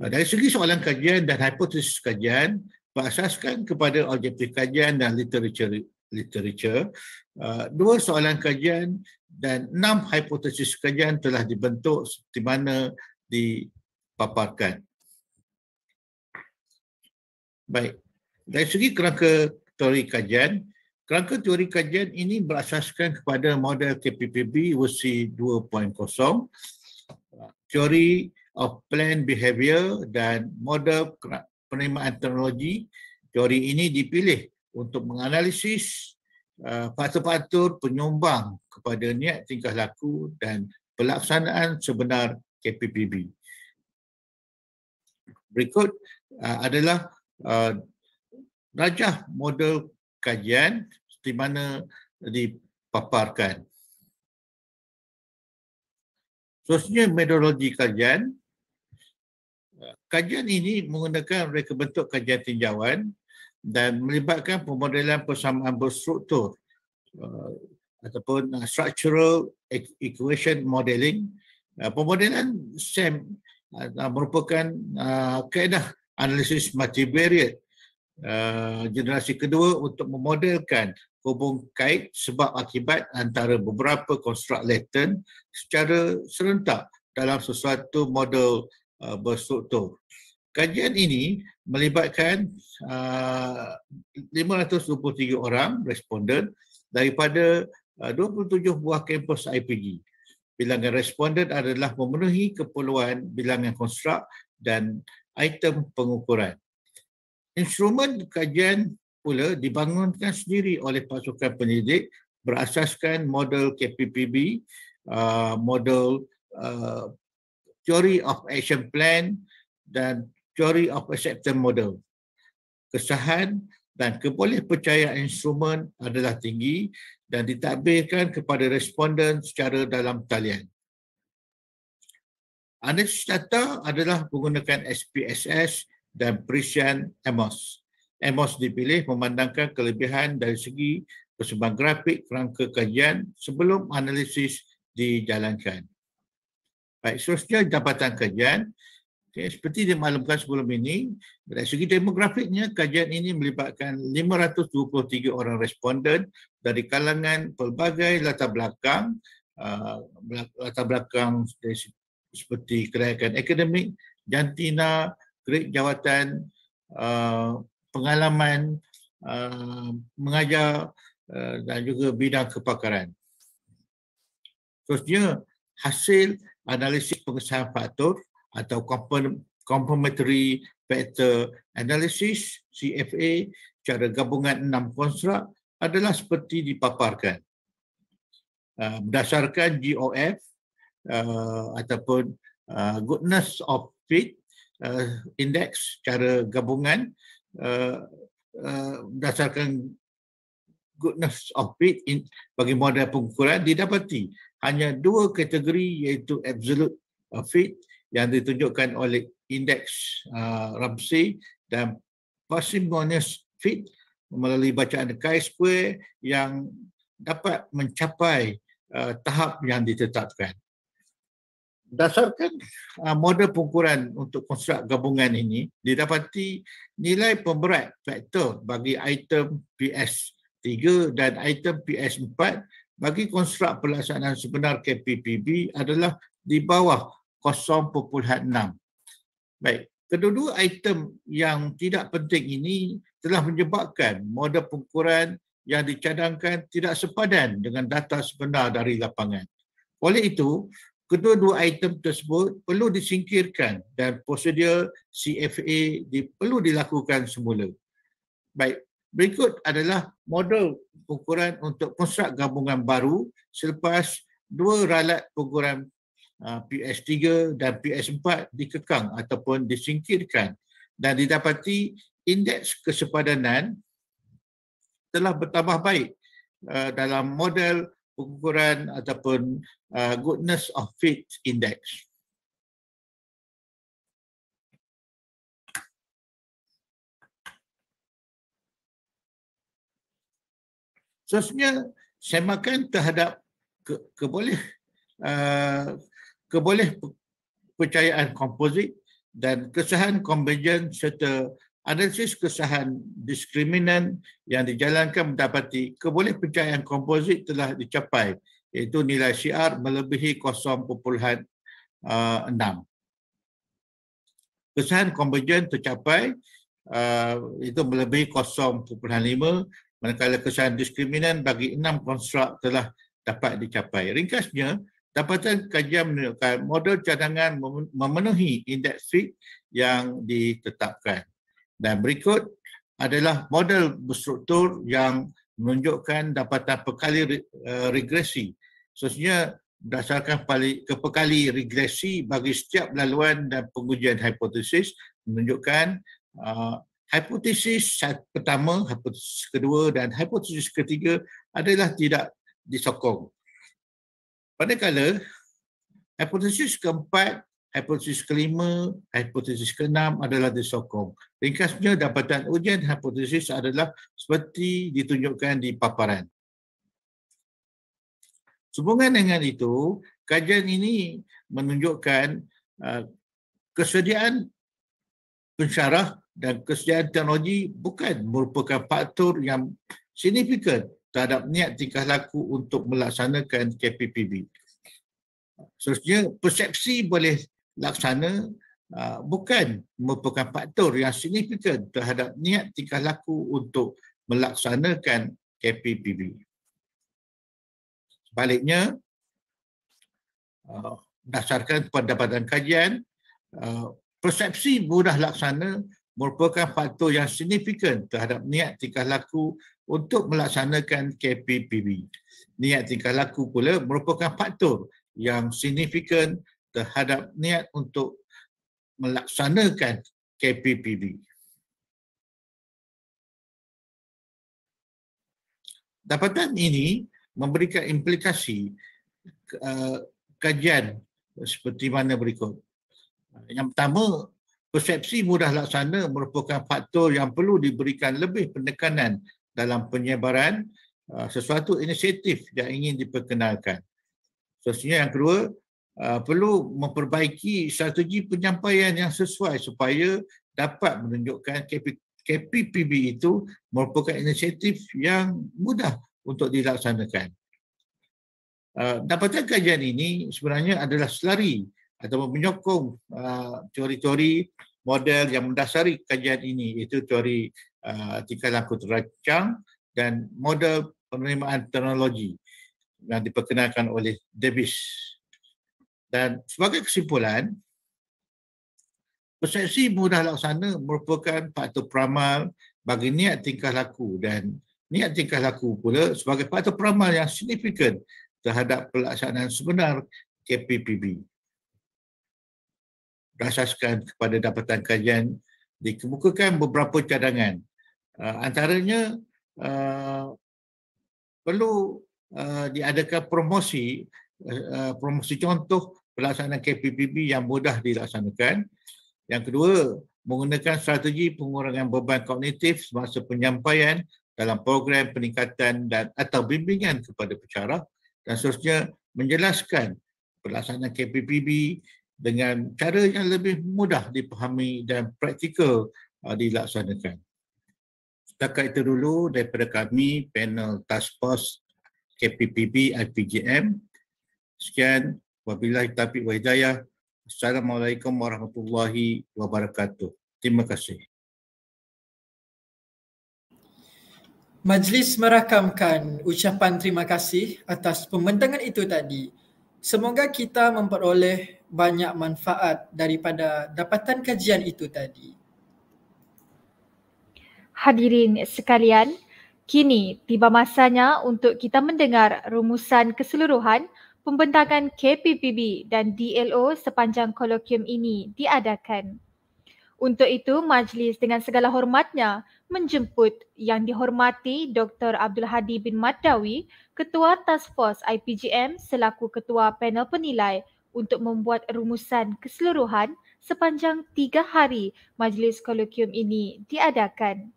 uh, dari segi soalan kajian dan hipotesis kajian, berasaskan kepada objektif kajian dan literature literature uh, dua soalan kajian dan enam hipotesis kajian telah dibentuk di mana dipaparkan baik dari segi kerangka teori kajian kerangka teori kajian ini berasaskan kepada model KPPB versi 2.0 teori of plan behavior dan model penerimaan teknologi, teori ini dipilih untuk menganalisis faktor-faktor uh, penyumbang kepada niat tingkah laku dan pelaksanaan sebenar KPPB. Berikut uh, adalah uh, rajah model kajian di mana dipaparkan. Seterusnya metodologi kajian kajian ini menggunakan reka bentuk kajian tinjauan dan melibatkan pemodelan persamaan berstruktur uh, ataupun uh, structural equation modeling. Uh, pemodelan SEM merupakan kaedah analisis multivariate generasi kedua untuk memodelkan hubung kait sebab akibat antara beberapa konstruk latent secara serentak dalam sesuatu model Uh, berstruktur. Kajian ini melibatkan 523 uh, orang responden daripada 27 uh, buah kampus IPG. Bilangan responden adalah memenuhi keperluan bilangan konstruk dan item pengukuran. Instrumen kajian pula dibangunkan sendiri oleh pasukan penyidik berasaskan model KPPB, model theory of action plan dan theory of acceptance model. Kesahan dan kebolehpercayaan instrumen adalah tinggi dan ditakbirkan kepada responden secara dalam talian. Analisis data adalah menggunakan SPSS dan Prisian EMOS. EMOS dipilih memandangkan kelebihan dari segi persembahan grafik kerangka kajian sebelum analisis dijalankan. Baik, sosial jabatan kajian okay, seperti dimaklumkan sebelum ini dari segi demografiknya kajian ini melibatkan 523 orang responden dari kalangan pelbagai latar belakang uh, latar belakang seperti kerajaan akademik, jantina, grad jawatan, uh, pengalaman uh, mengajar uh, dan juga bidang kepakaran. Terusnya hasil analisis pengesahan faktor atau complementary factor analysis CFA cara gabungan enam konstruk adalah seperti dipaparkan. Ah, berdasarkan GOF ah, ataupun ah, goodness of fit index cara gabungan berdasarkan goodness of fit bagi model pengukuran didapati hanya dua kategori iaitu absolute fit yang ditunjukkan oleh indeks uh, Ramsey dan parsimonious fit melalui bacaan chi-square yang dapat mencapai uh, tahap yang ditetapkan. Dasarkan uh, model pengukuran untuk konstruk gabungan ini, didapati nilai pemberat faktor bagi item PS3 dan item PS4 bagi konstruk pelaksanaan sebenar KPPB adalah di bawah 0.6. Baik, kedua-dua item yang tidak penting ini telah menyebabkan model pengukuran yang dicadangkan tidak sepadan dengan data sebenar dari lapangan. Oleh itu, kedua-dua item tersebut perlu disingkirkan dan prosedur CFA perlu dilakukan semula. Baik, Berikut adalah model pengukuran untuk konstruk gabungan baru selepas dua ralat pengukuran ah, PS3 dan PS4 dikekang ataupun disingkirkan dan didapati indeks kesepadanan telah bertambah baik ah, dalam model pengukuran ataupun ah, goodness of fit index. Sebenarnya semakan terhadap ke, keboleh uh, keboleh percayaan komposit dan kesahan konvergen serta analisis kesahan diskriminan yang dijalankan mendapati keboleh percayaan komposit telah dicapai iaitu nilai CR melebihi 0.6. Uh, Kesan konvergen tercapai uh, itu melebihi 0.5 manakala kesan diskriminan bagi enam konstruk telah dapat dicapai. Ringkasnya, dapatan kajian menunjukkan model cadangan memenuhi indeks fit yang ditetapkan. Dan berikut adalah model berstruktur yang menunjukkan dapatan pekali eh, regresi. Sebenarnya berdasarkan kepekali regresi bagi setiap laluan dan pengujian hipotesis menunjukkan ah, hipotesis pertama, hipotesis kedua dan hipotesis ketiga adalah tidak disokong. Pada kala hipotesis keempat, hipotesis kelima, hipotesis keenam adalah disokong. Ringkasnya dapatan ujian hipotesis adalah seperti ditunjukkan di paparan. Sehubungan dengan itu, kajian ini menunjukkan uh, kesediaan pensyarah dan kesediaan teknologi bukan merupakan faktor yang signifikan terhadap niat tingkah laku untuk melaksanakan KPPB. Seterusnya, persepsi boleh laksana ah, bukan merupakan faktor yang signifikan terhadap niat tingkah laku untuk melaksanakan KPPB. Sebaliknya, ah, berdasarkan pendapatan kajian, ah, persepsi mudah laksana merupakan faktor yang signifikan terhadap niat tingkah laku untuk melaksanakan KPPB. Niat tingkah laku pula merupakan faktor yang signifikan terhadap niat untuk melaksanakan KPPB. Dapatan ini memberikan implikasi eh, kajian seperti mana berikut. Yang pertama, Persepsi mudah laksana merupakan faktor yang perlu diberikan lebih penekanan dalam penyebaran uh, sesuatu inisiatif yang ingin diperkenalkan. Sesuatu yang kedua, uh, perlu memperbaiki strategi penyampaian yang sesuai supaya dapat menunjukkan KP, KPPB itu merupakan inisiatif yang mudah untuk dilaksanakan. Uh, dapatkan kajian ini sebenarnya adalah selari atau menyokong uh, teori-teori model yang mendasari kajian ini iaitu teori uh, tingkah laku terancang dan model penerimaan teknologi yang diperkenalkan oleh Davis. Dan sebagai kesimpulan, persepsi mudah laksana merupakan faktor peramal bagi niat tingkah laku dan niat tingkah laku pula sebagai faktor peramal yang signifikan terhadap pelaksanaan sebenar KPPB berasaskan kepada dapatan kajian dikemukakan beberapa cadangan uh, antaranya uh, perlu uh, diadakan promosi uh, promosi contoh pelaksanaan KPPB yang mudah dilaksanakan yang kedua menggunakan strategi pengurangan beban kognitif semasa penyampaian dalam program peningkatan dan atau bimbingan kepada pencara dan seterusnya menjelaskan pelaksanaan KPPB dengan cara yang lebih mudah dipahami dan praktikal uh, dilaksanakan. Setakat itu dulu daripada kami panel Task Force KPPB IPGM. Sekian, wabillahi taufiq wa hidayah. Assalamualaikum warahmatullahi wabarakatuh. Terima kasih. Majlis merakamkan ucapan terima kasih atas pembentangan itu tadi semoga kita memperoleh banyak manfaat daripada dapatan kajian itu tadi. Hadirin sekalian, kini tiba masanya untuk kita mendengar rumusan keseluruhan pembentangan KPPB dan DLO sepanjang kolokium ini diadakan. Untuk itu, majlis dengan segala hormatnya menjemput yang dihormati Dr. Abdul Hadi bin Madawi. Ketua Task Force IPGM selaku Ketua Panel Penilai untuk membuat rumusan keseluruhan sepanjang tiga hari majlis kolokium ini diadakan.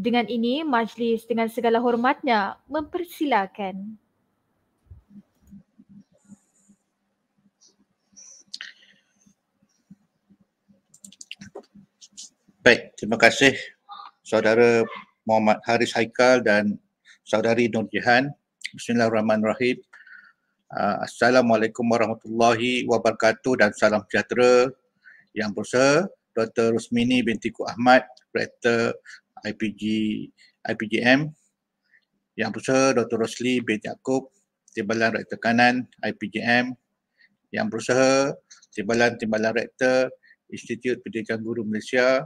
Dengan ini, majlis dengan segala hormatnya mempersilakan. Baik, terima kasih saudara Muhammad Haris Haikal dan saudari Nur Jihan Bismillahirrahmanirrahim. Uh, Assalamualaikum warahmatullahi wabarakatuh dan salam sejahtera yang berusaha Dr. Rusmini binti Ku Ahmad, Rektor IPG, IPGM yang berusaha Dr. Rosli binti Yaakob, Timbalan Rektor Kanan IPGM yang berusaha Timbalan Timbalan Rektor Institut Pendidikan Guru Malaysia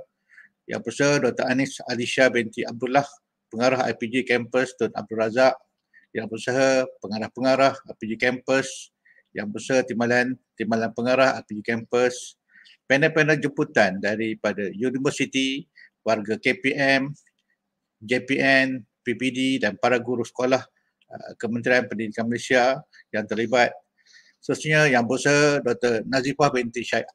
yang berusaha Dr. Anis Alisha binti Abdullah Pengarah IPG Campus Tun Abdul Razak yang Berusaha Pengarah-Pengarah uh, RPG Campus, Yang Berusaha Timbalan, Timbalan Pengarah uh, RPG Campus, panel-panel jemputan daripada university, warga KPM, JPN, PPD dan para guru sekolah uh, Kementerian Pendidikan Malaysia yang terlibat. Seterusnya Yang Berusaha Dr. Nazifah binti Syed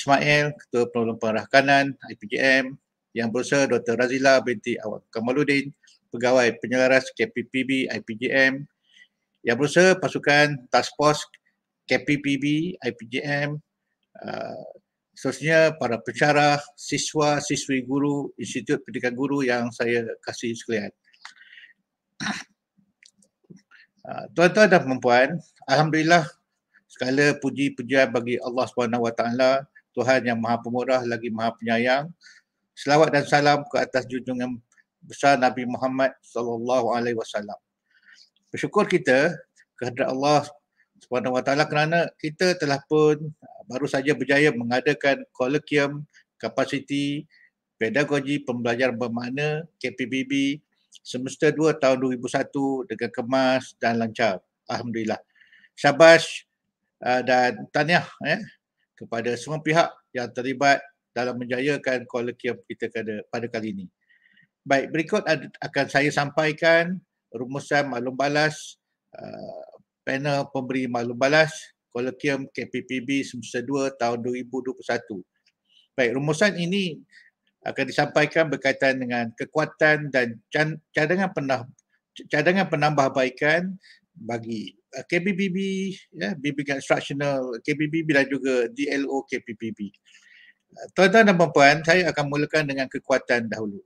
Ismail, Ketua Penolong Pengarah Kanan, IPGM, Yang Berusaha Dr. Razila binti Awak Kamaluddin, pegawai penyelaras KPPB IPGM yang berusaha pasukan task force KPPB IPGM uh, ah, seterusnya para pensyarah, siswa, siswi guru, institut pendidikan guru yang saya kasih sekalian. Uh, tuan-tuan dan perempuan, Alhamdulillah segala puji-pujian bagi Allah SWT, Tuhan yang Maha Pemurah lagi Maha Penyayang. Selawat dan salam ke atas junjungan besar Nabi Muhammad sallallahu alaihi wasallam. Bersyukur kita kepada Allah Subhanahu wa taala kerana kita telah pun ah, baru saja berjaya mengadakan kolokium kapasiti pedagogi pembelajaran bermakna KPBB semester 2 tahun 2001 dengan kemas dan lancar. Alhamdulillah. Syabas ah, dan tahniah eh, kepada semua pihak yang terlibat dalam menjayakan kolokium kita pada kali ini. Baik, berikut akan saya sampaikan rumusan maklum balas uh, panel pemberi maklum balas kolokium KPPB semester 2 tahun 2021. Baik, rumusan ini akan disampaikan berkaitan dengan kekuatan dan cadangan penambah cadangan penambahbaikan bagi uh, KPPB ya bimbingan instructional KPPB dan juga DLO KPPB. Uh, tuan-tuan dan puan saya akan mulakan dengan kekuatan dahulu.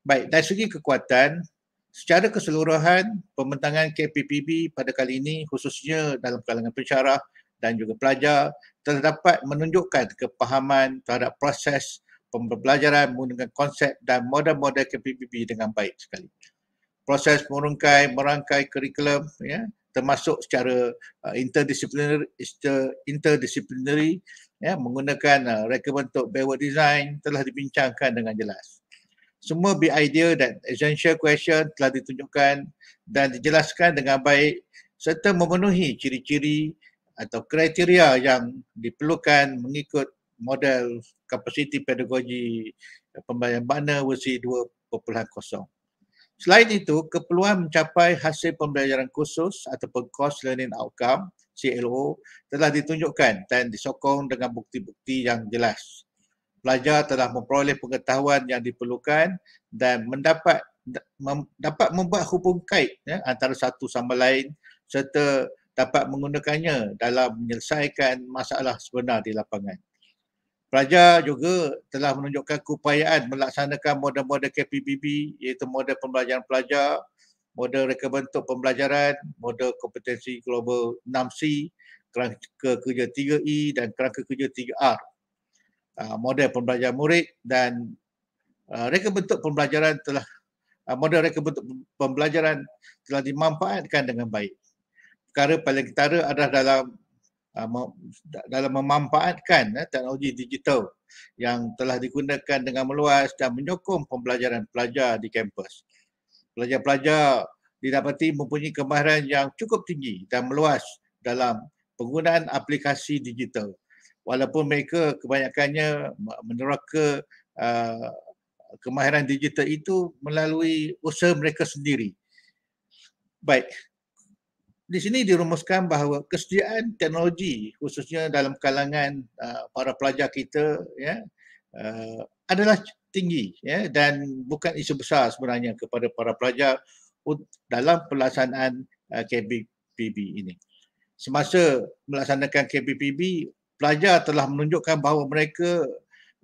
Baik, dari segi kekuatan, secara keseluruhan pembentangan KPPB pada kali ini khususnya dalam kalangan pensyarah dan juga pelajar terdapat menunjukkan kepahaman terhadap proses pembelajaran menggunakan konsep dan model-model KPPB dengan baik sekali. Proses merungkai, merangkai kurikulum ya, termasuk secara uh, interdisciplinary, interdisciplinary ya, menggunakan uh, reka bentuk bewa design telah dibincangkan dengan jelas semua be idea dan essential question telah ditunjukkan dan dijelaskan dengan baik serta memenuhi ciri-ciri atau kriteria yang diperlukan mengikut model kapasiti pedagogi pembelajaran makna versi 2.0. Selain itu, keperluan mencapai hasil pembelajaran khusus atau course learning outcome CLO telah ditunjukkan dan disokong dengan bukti-bukti yang jelas pelajar telah memperoleh pengetahuan yang diperlukan dan mendapat mem, dapat membuat hubung kait ya, antara satu sama lain serta dapat menggunakannya dalam menyelesaikan masalah sebenar di lapangan. Pelajar juga telah menunjukkan keupayaan melaksanakan model-model KPBB iaitu model pembelajaran pelajar, model reka bentuk pembelajaran, model kompetensi global 6C, kerangka kerja 3E dan kerangka kerja 3R. Uh, model pembelajaran murid dan uh, reka bentuk pembelajaran telah uh, model reka bentuk pembelajaran telah dimanfaatkan dengan baik. Perkara paling ketara adalah dalam dalam memanfaatkan eh, teknologi digital yang telah digunakan dengan meluas dan menyokong pembelajaran pelajar di kampus. Pelajar-pelajar didapati mempunyai kemahiran yang cukup tinggi dan meluas dalam penggunaan aplikasi digital walaupun mereka kebanyakannya meneroka uh, ah, kemahiran digital itu melalui usaha mereka sendiri. Baik. Di sini dirumuskan bahawa kesediaan teknologi khususnya dalam kalangan uh, para pelajar kita ya uh, adalah tinggi ya dan bukan isu besar sebenarnya kepada para pelajar dalam pelaksanaan uh, KBPB ini. Semasa melaksanakan KBPB pelajar telah menunjukkan bahawa mereka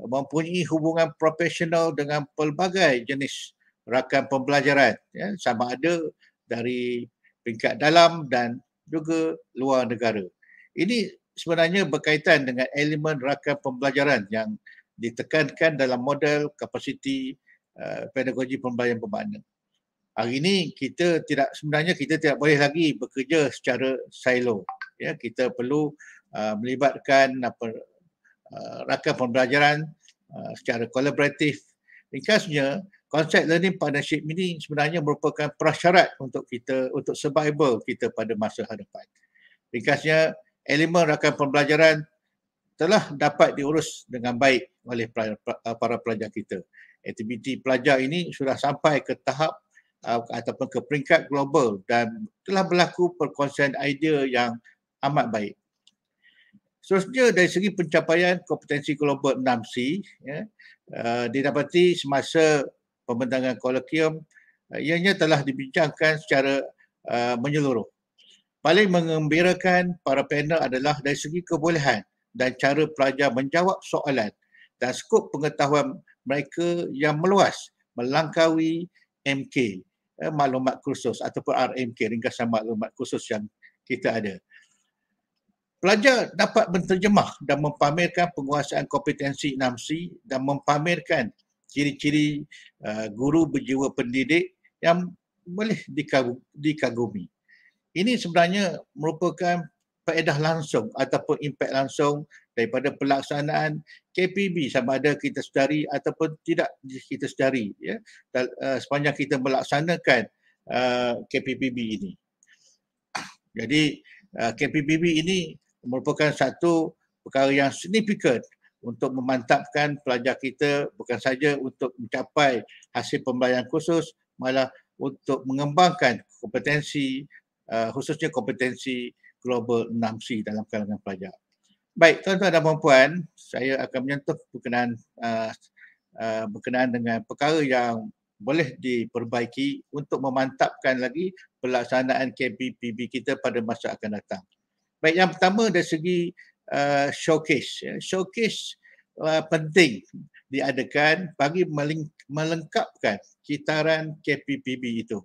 mempunyai hubungan profesional dengan pelbagai jenis rakan pembelajaran ya, sama ada dari peringkat dalam dan juga luar negara. Ini sebenarnya berkaitan dengan elemen rakan pembelajaran yang ditekankan dalam model kapasiti uh, pedagogi pembelajaran pembanding. Hari ini kita tidak sebenarnya kita tidak boleh lagi bekerja secara silo. Ya, kita perlu Uh, melibatkan apa uh, rakan pembelajaran uh, secara kolaboratif. Ringkasnya, konsep learning partnership ini sebenarnya merupakan prasyarat untuk kita untuk survival kita pada masa hadapan. Ringkasnya, elemen rakan pembelajaran telah dapat diurus dengan baik oleh uh, para pelajar kita. Aktiviti pelajar ini sudah sampai ke tahap uh, ataupun ke peringkat global dan telah berlaku perkongsian idea yang amat baik. Seterusnya dari segi pencapaian kompetensi global 6C, ya, uh, didapati semasa pembentangan kolokium, uh, eh, ianya telah dibincangkan secara uh, menyeluruh. Paling mengembirakan para panel adalah dari segi kebolehan dan cara pelajar menjawab soalan dan skop pengetahuan mereka yang meluas melangkaui MK, eh, maklumat kursus ataupun RMK, ringkasan maklumat kursus yang kita ada pelajar dapat menterjemah dan mempamerkan penguasaan kompetensi 6C dan mempamerkan ciri-ciri uh, guru berjiwa pendidik yang boleh dikagumi. Ini sebenarnya merupakan faedah langsung ataupun impak langsung daripada pelaksanaan KPB sama ada kita sedari ataupun tidak kita sedari ya eh, sepanjang kita melaksanakan uh, eh, KPBB ini. Jadi uh, KPBB ini merupakan satu perkara yang signifikan untuk memantapkan pelajar kita bukan saja untuk mencapai hasil pembelajaran khusus malah untuk mengembangkan kompetensi uh, khususnya kompetensi global 6C dalam kalangan pelajar. Baik, tuan-tuan dan puan-puan, saya akan menyentuh berkenaan uh, uh, berkenaan dengan perkara yang boleh diperbaiki untuk memantapkan lagi pelaksanaan KPPB kita pada masa akan datang. Baik yang pertama dari segi uh, showcase. Ya. Showcase uh, penting diadakan bagi melengkapkan kitaran KPPB itu.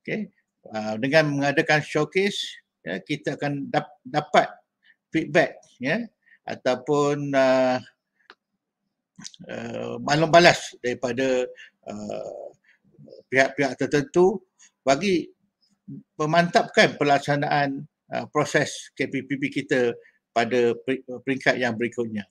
Okay. Uh, dengan mengadakan showcase, ya, kita akan dap- dapat feedback ya, ataupun uh, uh, malam balas daripada uh, pihak-pihak tertentu bagi memantapkan pelaksanaan Uh, proses KPPP kita pada uh, peringkat yang berikutnya.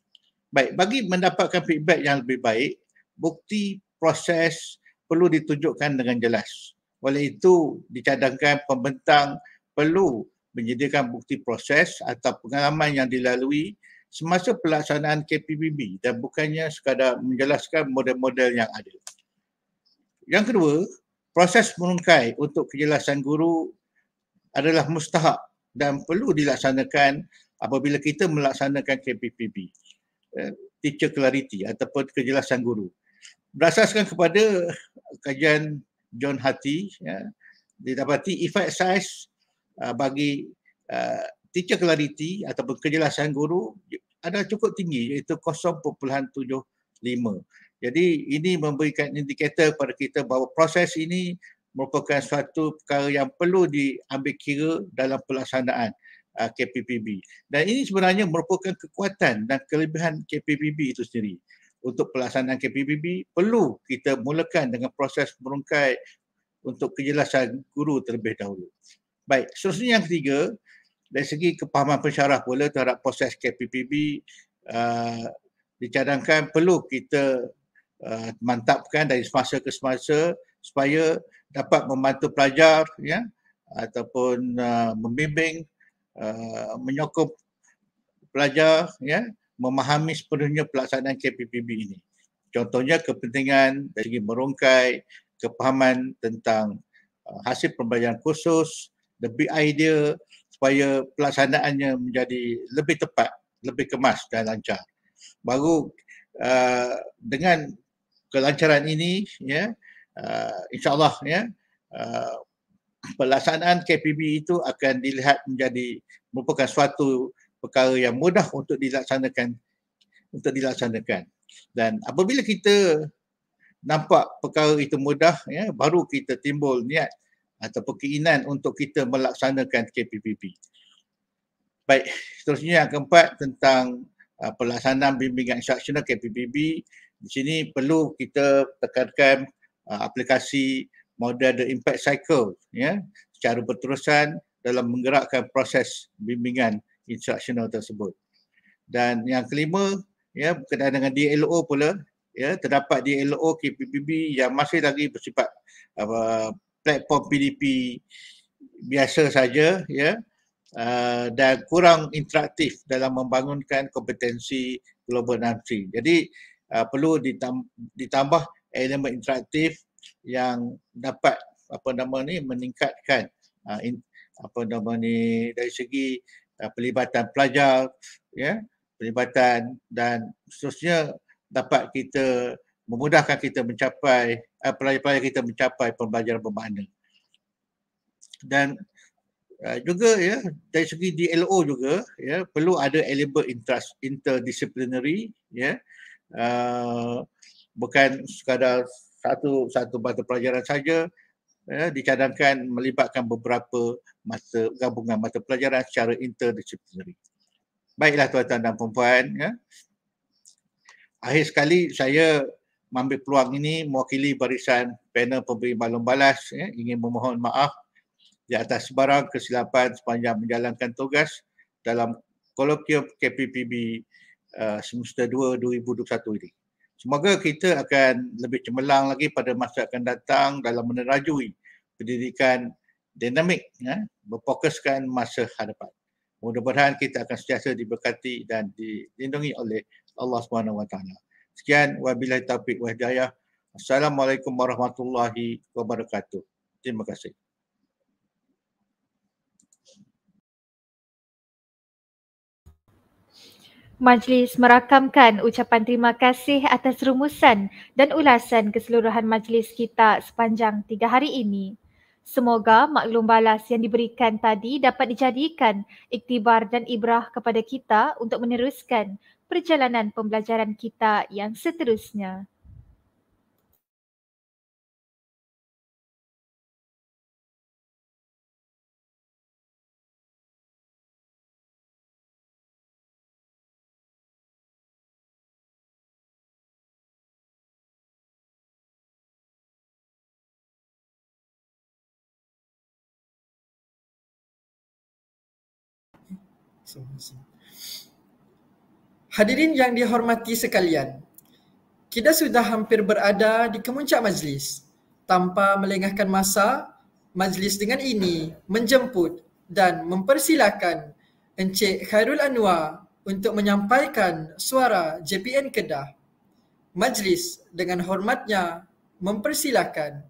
Baik, bagi mendapatkan feedback yang lebih baik, bukti proses perlu ditunjukkan dengan jelas. Oleh itu, dicadangkan pembentang perlu menyediakan bukti proses atau pengalaman yang dilalui semasa pelaksanaan KPPB dan bukannya sekadar menjelaskan model-model yang ada. Yang kedua, proses merungkai untuk kejelasan guru adalah mustahak dan perlu dilaksanakan apabila kita melaksanakan KPPB eh, teacher clarity ataupun kejelasan guru berasaskan kepada kajian John Hattie ya, didapati effect size uh, bagi uh, teacher clarity ataupun kejelasan guru ada cukup tinggi iaitu 0.75 jadi ini memberikan indikator kepada kita bahawa proses ini merupakan suatu perkara yang perlu diambil kira dalam pelaksanaan uh, KPPB. Dan ini sebenarnya merupakan kekuatan dan kelebihan KPPB itu sendiri. Untuk pelaksanaan KPPB perlu kita mulakan dengan proses merungkai untuk kejelasan guru terlebih dahulu. Baik, seterusnya yang ketiga, dari segi kepahaman pensyarah pula terhadap proses KPPB uh, dicadangkan perlu kita uh, mantapkan dari semasa ke semasa supaya uh, dapat membantu pelajar ya ataupun uh, membimbing uh, menyokong pelajar ya memahami sepenuhnya pelaksanaan KPPB ini contohnya kepentingan dari segi merungkai kepahaman tentang uh, hasil pembelajaran khusus lebih idea supaya pelaksanaannya menjadi lebih tepat lebih kemas dan lancar baru uh, dengan kelancaran ini ya yeah, uh, insyaallah ya uh, pelaksanaan KPB itu akan dilihat menjadi merupakan suatu perkara yang mudah untuk dilaksanakan untuk dilaksanakan dan apabila kita nampak perkara itu mudah ya baru kita timbul niat atau keinginan untuk kita melaksanakan KPPP. Baik, seterusnya yang keempat tentang uh, pelaksanaan bimbingan instruksional KPPP. Di sini perlu kita tekankan uh, aplikasi model the impact cycle ya secara berterusan dalam menggerakkan proses bimbingan instruksional tersebut. Dan yang kelima ya berkaitan dengan DLO pula ya terdapat DLO KPPB yang masih lagi bersifat uh, platform PDP biasa saja ya uh, dan kurang interaktif dalam membangunkan kompetensi global nanti. Jadi uh, perlu ditambah, ditambah elemen interaktif yang dapat apa nama ni meningkatkan uh, in, apa nama ni dari segi uh, pelibatan pelajar ya yeah, pelibatan dan seterusnya dapat kita memudahkan kita mencapai uh, pelajar-pelajar kita mencapai pembelajaran bermakna dan uh, juga ya yeah, dari segi DLO juga ya yeah, perlu ada elemen interdisciplinary ya yeah, uh, bukan sekadar satu satu mata pelajaran saja ya, dicadangkan melibatkan beberapa mata gabungan mata pelajaran secara interdisiplinary. Baiklah tuan-tuan dan puan-puan ya. Akhir sekali saya mengambil peluang ini mewakili barisan panel pemberi maklum balas ya, ingin memohon maaf di atas sebarang kesilapan sepanjang menjalankan tugas dalam kolokium KPPB uh, eh, semester 2 2021 ini. Semoga kita akan lebih cemerlang lagi pada masa akan datang dalam menerajui pendidikan dinamik ya, berfokuskan masa hadapan. Mudah-mudahan kita akan sentiasa diberkati dan dilindungi oleh Allah SWT. Sekian wabillahi taufiq wa hidayah. Assalamualaikum warahmatullahi wabarakatuh. Terima kasih. Majlis merakamkan ucapan terima kasih atas rumusan dan ulasan keseluruhan majlis kita sepanjang tiga hari ini. Semoga maklum balas yang diberikan tadi dapat dijadikan iktibar dan ibrah kepada kita untuk meneruskan perjalanan pembelajaran kita yang seterusnya. Hadirin yang dihormati sekalian, kita sudah hampir berada di kemuncak majlis. Tanpa melengahkan masa, majlis dengan ini menjemput dan mempersilakan Encik Khairul Anwar untuk menyampaikan suara JPN Kedah. Majlis dengan hormatnya mempersilakan.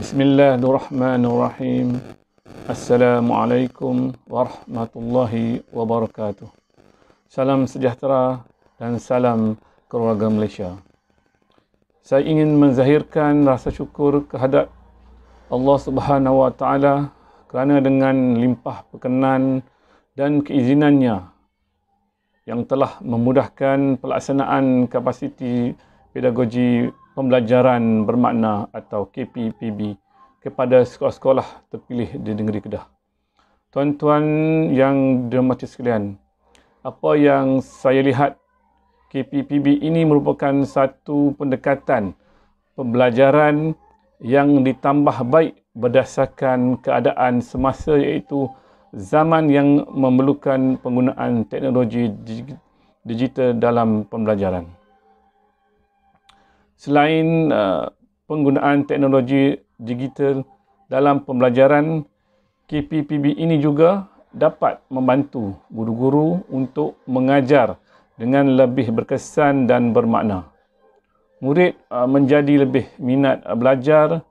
Bismillahirrahmanirrahim. Assalamualaikum warahmatullahi wabarakatuh. Salam sejahtera dan salam keluarga Malaysia. Saya ingin menzahirkan rasa syukur kehadap Allah Subhanahu Wa Taala kerana dengan limpah perkenan dan keizinannya yang telah memudahkan pelaksanaan kapasiti pedagogi pembelajaran bermakna atau KPPB kepada sekolah-sekolah terpilih di negeri Kedah. Tuan-tuan yang dermati sekalian, apa yang saya lihat KPPB ini merupakan satu pendekatan pembelajaran yang ditambah baik berdasarkan keadaan semasa iaitu zaman yang memerlukan penggunaan teknologi digital dalam pembelajaran. Selain uh, penggunaan teknologi digital dalam pembelajaran KPPB ini juga dapat membantu guru-guru untuk mengajar dengan lebih berkesan dan bermakna. Murid uh, menjadi lebih minat uh, belajar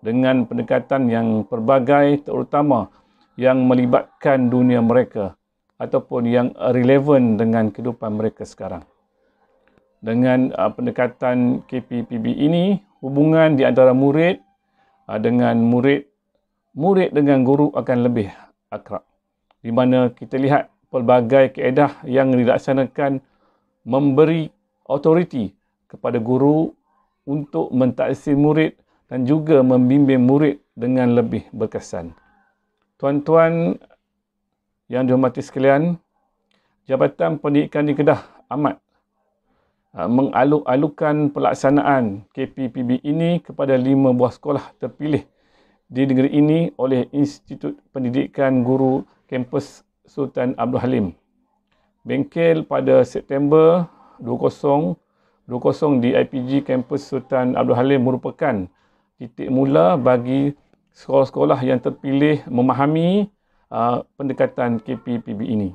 dengan pendekatan yang pelbagai terutama yang melibatkan dunia mereka ataupun yang relevan dengan kehidupan mereka sekarang. Dengan uh, pendekatan KPPB ini, hubungan di antara murid Ah, dengan murid murid dengan guru akan lebih akrab di mana kita lihat pelbagai keedah yang dilaksanakan memberi autoriti kepada guru untuk mentaksir murid dan juga membimbing murid dengan lebih berkesan. Tuan-tuan yang dihormati sekalian, Jabatan Pendidikan di Kedah amat Ah, mengaluk-alukan pelaksanaan KPPB ini kepada lima buah sekolah terpilih di negeri ini oleh Institut Pendidikan Guru Kampus Sultan Abdul Halim. Bengkel pada September 2020 di IPG Kampus Sultan Abdul Halim merupakan titik mula bagi sekolah-sekolah yang terpilih memahami uh, pendekatan KPPB ini.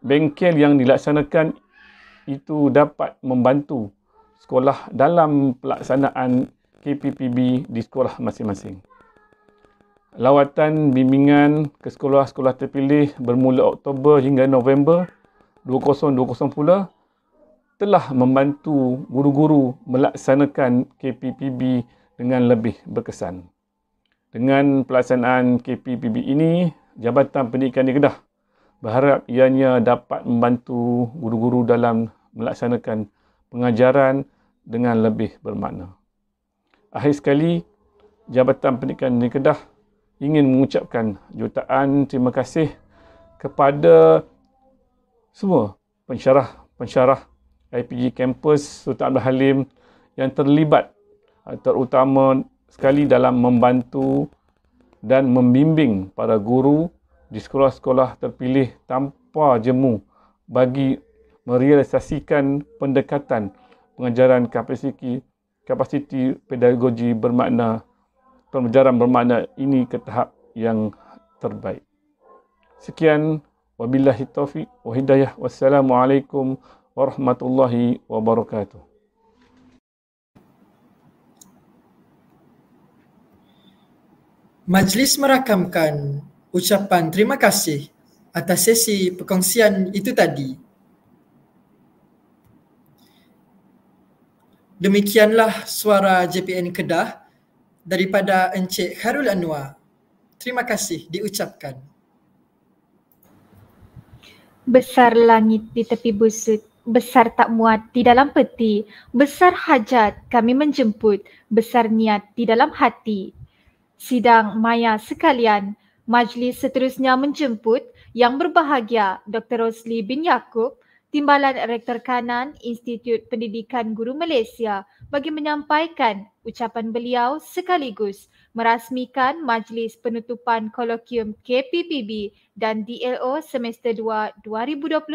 Bengkel yang dilaksanakan itu dapat membantu sekolah dalam pelaksanaan KPPB di sekolah masing-masing. Lawatan bimbingan ke sekolah-sekolah terpilih bermula Oktober hingga November 2020 pula telah membantu guru-guru melaksanakan KPPB dengan lebih berkesan. Dengan pelaksanaan KPPB ini, Jabatan Pendidikan di Kedah Berharap ianya dapat membantu guru-guru dalam melaksanakan pengajaran dengan lebih bermakna. Akhir sekali, Jabatan Pendidikan Negeri Kedah ingin mengucapkan jutaan terima kasih kepada semua pensyarah-pensyarah IPG Campus Sultan Abdul Halim yang terlibat eh, terutama sekali dalam membantu dan membimbing para guru di sekolah-sekolah terpilih tanpa jemu bagi merealisasikan pendekatan pengajaran kapasiti kapasiti pedagogi bermakna pembelajaran bermakna ini ke tahap yang terbaik. Sekian wabillahi taufik wa wassalamualaikum warahmatullahi wabarakatuh. Majlis merakamkan ucapan terima kasih atas sesi perkongsian itu tadi. Demikianlah suara JPN Kedah daripada Encik Harul Anwar. Terima kasih diucapkan. Besar langit di tepi busut, besar tak muat di dalam peti, besar hajat kami menjemput, besar niat di dalam hati. Sidang maya sekalian, majlis seterusnya menjemput yang berbahagia Dr. Rosli bin Yaakob, Timbalan Rektor Kanan Institut Pendidikan Guru Malaysia bagi menyampaikan ucapan beliau sekaligus merasmikan majlis penutupan kolokium KPPB dan DLO Semester 2 2021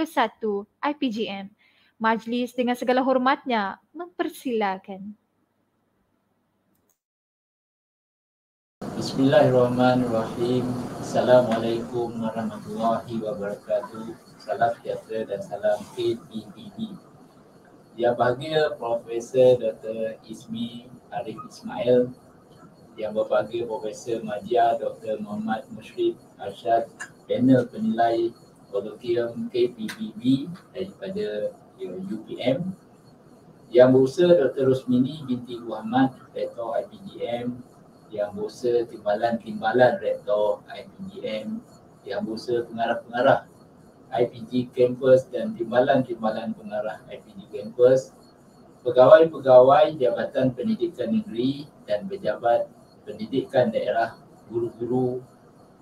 IPGM. Majlis dengan segala hormatnya mempersilakan. Bismillahirrahmanirrahim. Assalamualaikum warahmatullahi wabarakatuh. Salam sejahtera dan salam KPBB. Yang bahagia Profesor Dr. Ismi Arif Ismail. Yang berbahagia Profesor Majia Dr. Muhammad Mushrif Arshad Panel Penilai Kolokium KPBB daripada UPM. Yang berusaha Dr. Rosmini binti Muhammad Dato' IPDM yang bursa timbalan-timbalan Red Dog, IPGM, yang bursa pengarah-pengarah IPG Campus dan timbalan-timbalan pengarah IPG Campus, pegawai-pegawai Jabatan Pendidikan Negeri dan Pejabat Pendidikan Daerah, guru-guru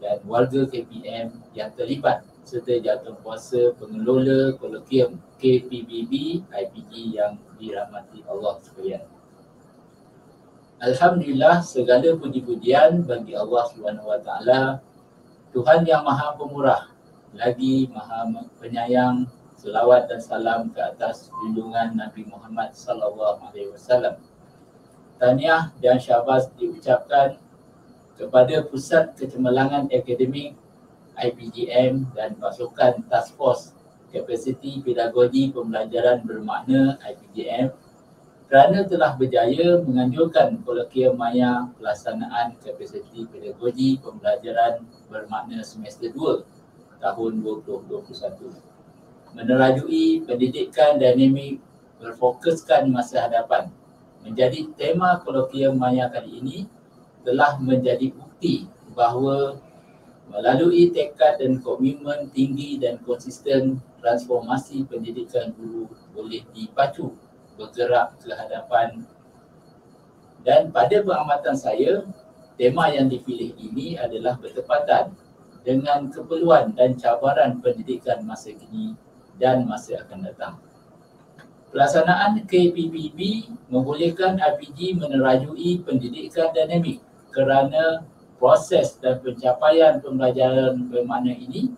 dan warga KPM yang terlibat serta jawatankuasa pengelola kolokium KPBB IPG yang dirahmati Allah sekalian. Alhamdulillah segala puji-pujian bagi Allah Subhanahu Wa Taala. Tuhan yang Maha Pemurah lagi Maha Penyayang. Selawat dan salam ke atas lindungan Nabi Muhammad SAW. alaihi Tahniah dan syabas diucapkan kepada Pusat Kecemerlangan Akademik IPGM dan pasukan Task Force Capacity Pedagogi Pembelajaran Bermakna IPGM kerana telah berjaya menganjurkan kolokium maya pelaksanaan kapasiti pedagogi pembelajaran bermakna semester 2 tahun 2021. Menerajui pendidikan dinamik berfokuskan masa hadapan. Menjadi tema kolokium maya kali ini telah menjadi bukti bahawa melalui tekad dan komitmen tinggi dan konsisten transformasi pendidikan guru boleh dipacu bergerak ke hadapan dan pada pengamatan saya tema yang dipilih ini adalah bertepatan dengan keperluan dan cabaran pendidikan masa kini dan masa akan datang. Pelaksanaan KPBB membolehkan RPG menerajui pendidikan dinamik kerana proses dan pencapaian pembelajaran bermakna ini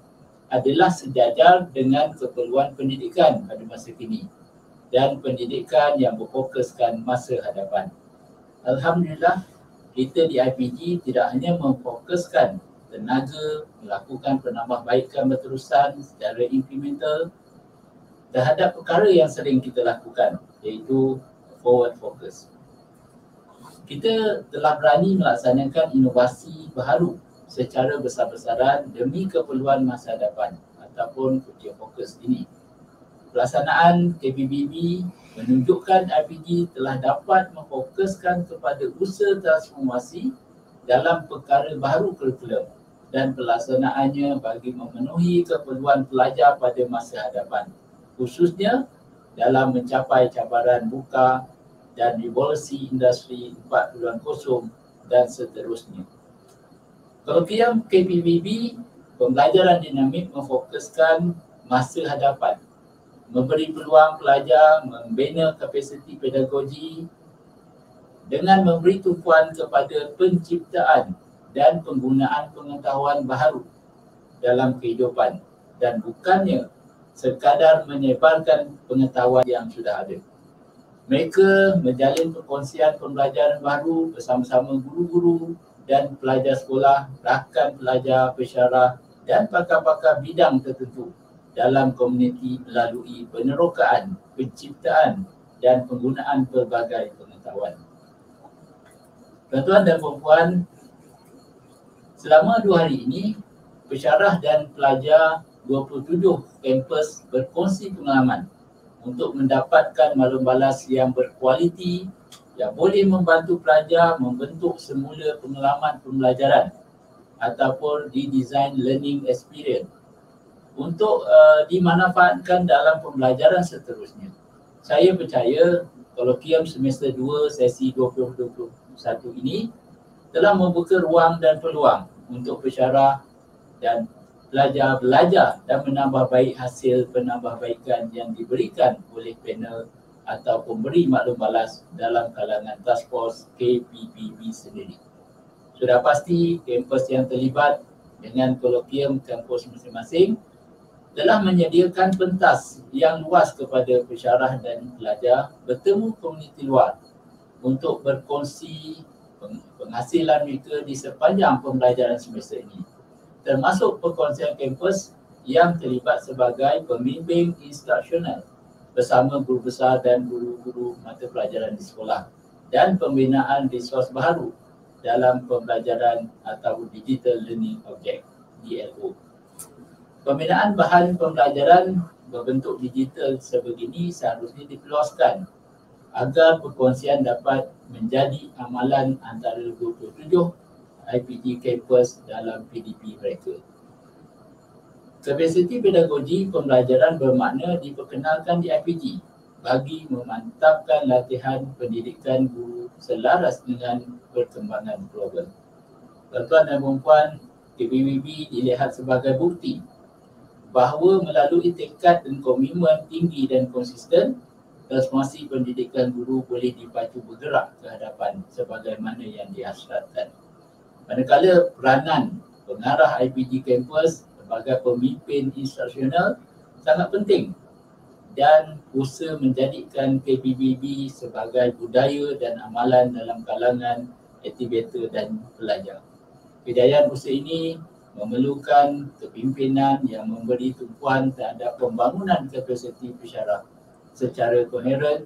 adalah sejajar dengan keperluan pendidikan pada masa kini dan pendidikan yang berfokuskan masa hadapan. Alhamdulillah, kita di IPG tidak hanya memfokuskan tenaga melakukan penambahbaikan berterusan secara incremental terhadap perkara yang sering kita lakukan iaitu forward focus. Kita telah berani melaksanakan inovasi baru secara besar-besaran demi keperluan masa hadapan ataupun kerja fokus ini pelaksanaan KBBB menunjukkan IPG telah dapat memfokuskan kepada usaha transformasi dalam perkara baru kurikulum dan pelaksanaannya bagi memenuhi keperluan pelajar pada masa hadapan khususnya dalam mencapai cabaran buka dan revolusi industri 4.0 dan seterusnya. Kolokium KBBB pembelajaran dinamik memfokuskan masa hadapan memberi peluang pelajar membina kapasiti pedagogi dengan memberi tumpuan kepada penciptaan dan penggunaan pengetahuan baru dalam kehidupan dan bukannya sekadar menyebarkan pengetahuan yang sudah ada. Mereka menjalin perkongsian pembelajaran baru bersama-sama guru-guru dan pelajar sekolah, rakan pelajar, pesyarah dan pakar-pakar bidang tertentu dalam komuniti melalui penerokaan, penciptaan dan penggunaan pelbagai pengetahuan. Tuan-tuan dan perempuan, selama dua hari ini, pesyarah dan pelajar 27 kampus berkongsi pengalaman untuk mendapatkan maklum balas yang berkualiti yang boleh membantu pelajar membentuk semula pengalaman pembelajaran ataupun design learning experience untuk uh, dimanfaatkan dalam pembelajaran seterusnya. Saya percaya kolokium semester 2 sesi 2021 ini telah membuka ruang dan peluang untuk pesyarah dan pelajar belajar dan menambah baik hasil penambahbaikan yang diberikan oleh panel atau pemberi maklum balas dalam kalangan task force KPPB sendiri. Sudah pasti kampus yang terlibat dengan kolokium kampus masing-masing telah menyediakan pentas yang luas kepada pesyarah dan pelajar bertemu komuniti luar untuk berkongsi penghasilan mereka di sepanjang pembelajaran semester ini termasuk perkongsian kampus yang terlibat sebagai pembimbing instruksional bersama guru besar dan guru-guru mata pelajaran di sekolah dan pembinaan resurs baru dalam pembelajaran atau Digital Learning Object, DLO. Pembinaan bahan pembelajaran berbentuk digital sebegini seharusnya dikeluaskan agar perkongsian dapat menjadi amalan antara 27 IPT campus dalam PDP mereka. Kapasiti pedagogi pembelajaran bermakna diperkenalkan di IPT bagi memantapkan latihan pendidikan guru selaras dengan perkembangan global. Tuan-tuan dan puan-puan, dilihat sebagai bukti bahawa melalui tekad dan komitmen tinggi dan konsisten transformasi pendidikan guru boleh dipacu bergerak ke hadapan sebagaimana yang dihasratkan. Manakala peranan pengarah IPG Campus sebagai pemimpin instruksional sangat penting dan usaha menjadikan KPBB sebagai budaya dan amalan dalam kalangan aktivator dan pelajar. Kedayaan usaha ini memerlukan kepimpinan yang memberi tumpuan terhadap pembangunan kapasiti pesyarah secara koheren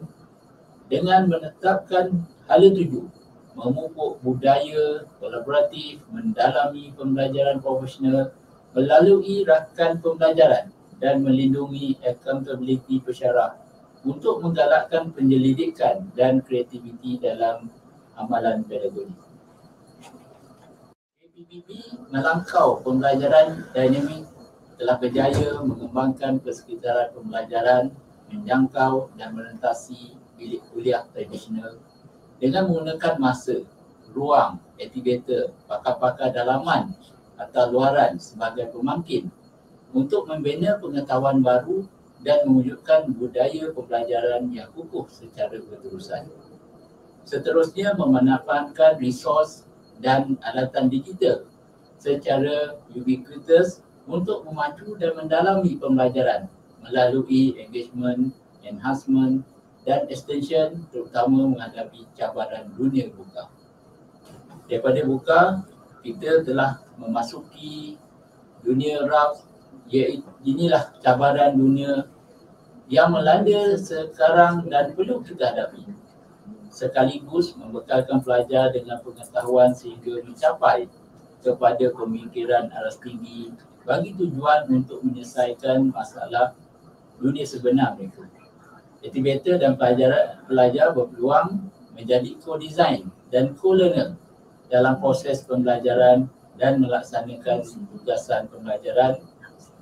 dengan menetapkan hala tuju memupuk budaya kolaboratif mendalami pembelajaran profesional melalui rakan pembelajaran dan melindungi accountability pesyarah untuk menggalakkan penyelidikan dan kreativiti dalam amalan pedagogik. PBB melangkau pembelajaran dinamik telah berjaya mengembangkan persekitaran pembelajaran menjangkau dan merentasi bilik kuliah tradisional dengan menggunakan masa, ruang, aktiviti, pakar-pakar dalaman atau luaran sebagai pemangkin untuk membina pengetahuan baru dan mewujudkan budaya pembelajaran yang kukuh secara berterusan. Seterusnya memanfaatkan resource dan alatan digital secara ubiquitous untuk memacu dan mendalami pembelajaran melalui engagement, enhancement dan extension terutama menghadapi cabaran dunia buka. Daripada buka, kita telah memasuki dunia rough iaitu inilah cabaran dunia yang melanda sekarang dan perlu kita hadapi sekaligus membekalkan pelajar dengan pengetahuan sehingga mencapai kepada pemikiran aras tinggi bagi tujuan untuk menyelesaikan masalah dunia sebenar mereka. Activator dan pelajaran pelajar berpeluang menjadi co-design dan co-learner dalam proses pembelajaran dan melaksanakan tugasan pembelajaran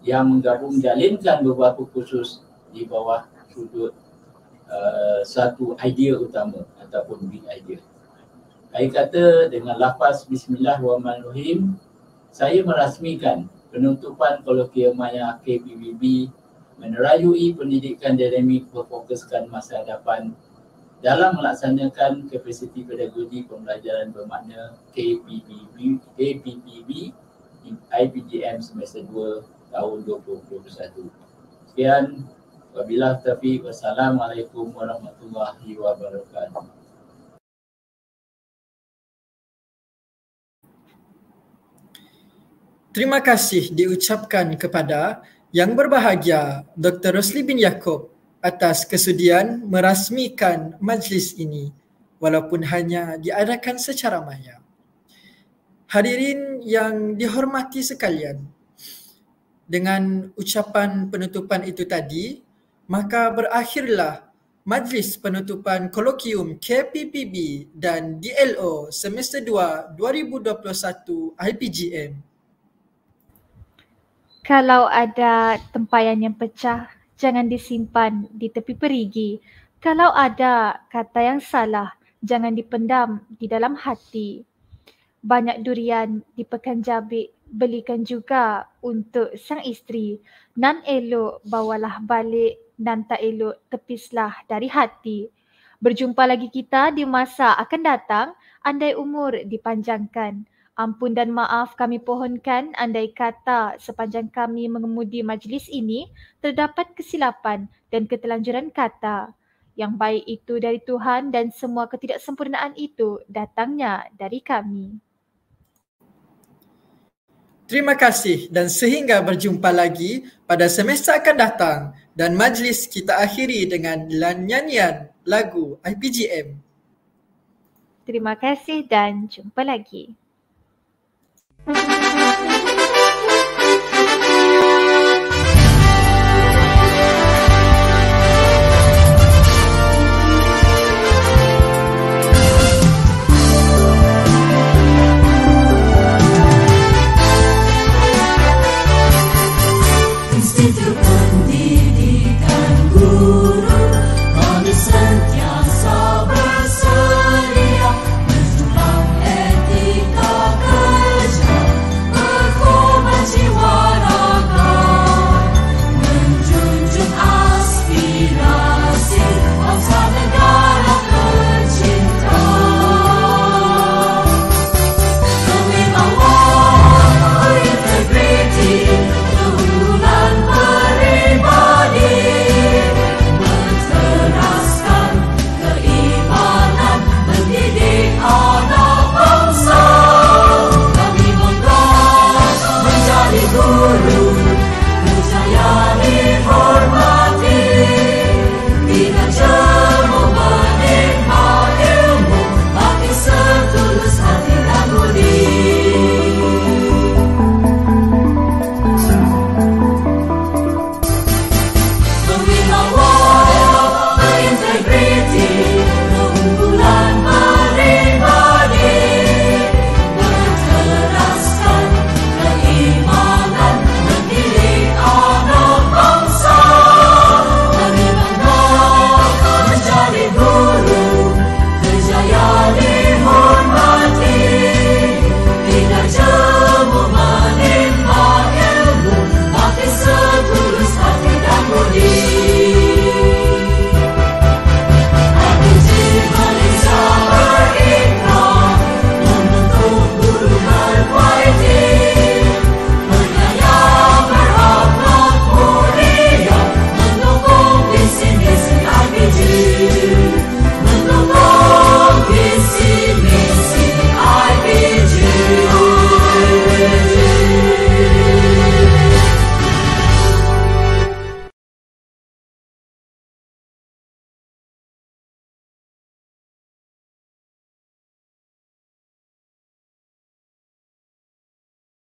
yang menggabung jalinkan beberapa khusus di bawah sudut Uh, satu idea utama ataupun big idea. Saya kata dengan lafaz Bismillahirrahmanirrahim, saya merasmikan penutupan kolokium maya KPBB menerayui pendidikan dinamik berfokuskan masa hadapan dalam melaksanakan kapasiti pedagogi pembelajaran bermakna KPBB, KPBB IPDM semester 2 tahun 2021. Sekian, Wabillahi taufiq wassalamualaikum warahmatullahi wabarakatuh. Terima kasih diucapkan kepada yang berbahagia Dr. Rosli bin Yaakob atas kesudian merasmikan majlis ini walaupun hanya diadakan secara maya. Hadirin yang dihormati sekalian, dengan ucapan penutupan itu tadi, maka berakhirlah Majlis Penutupan Kolokium KPPB dan DLO Semester 2 2021 IPGM. Kalau ada tempayan yang pecah, jangan disimpan di tepi perigi. Kalau ada kata yang salah, jangan dipendam di dalam hati. Banyak durian di pekan jabik, belikan juga untuk sang isteri. Nan elok bawalah balik dan tak elok tepislah dari hati. Berjumpa lagi kita di masa akan datang andai umur dipanjangkan. Ampun dan maaf kami pohonkan andai kata sepanjang kami mengemudi majlis ini terdapat kesilapan dan ketelanjuran kata. Yang baik itu dari Tuhan dan semua ketidaksempurnaan itu datangnya dari kami. Terima kasih dan sehingga berjumpa lagi pada semester akan datang dan majlis kita akhiri dengan nyanyian lagu IPGM. Terima kasih dan jumpa lagi. Música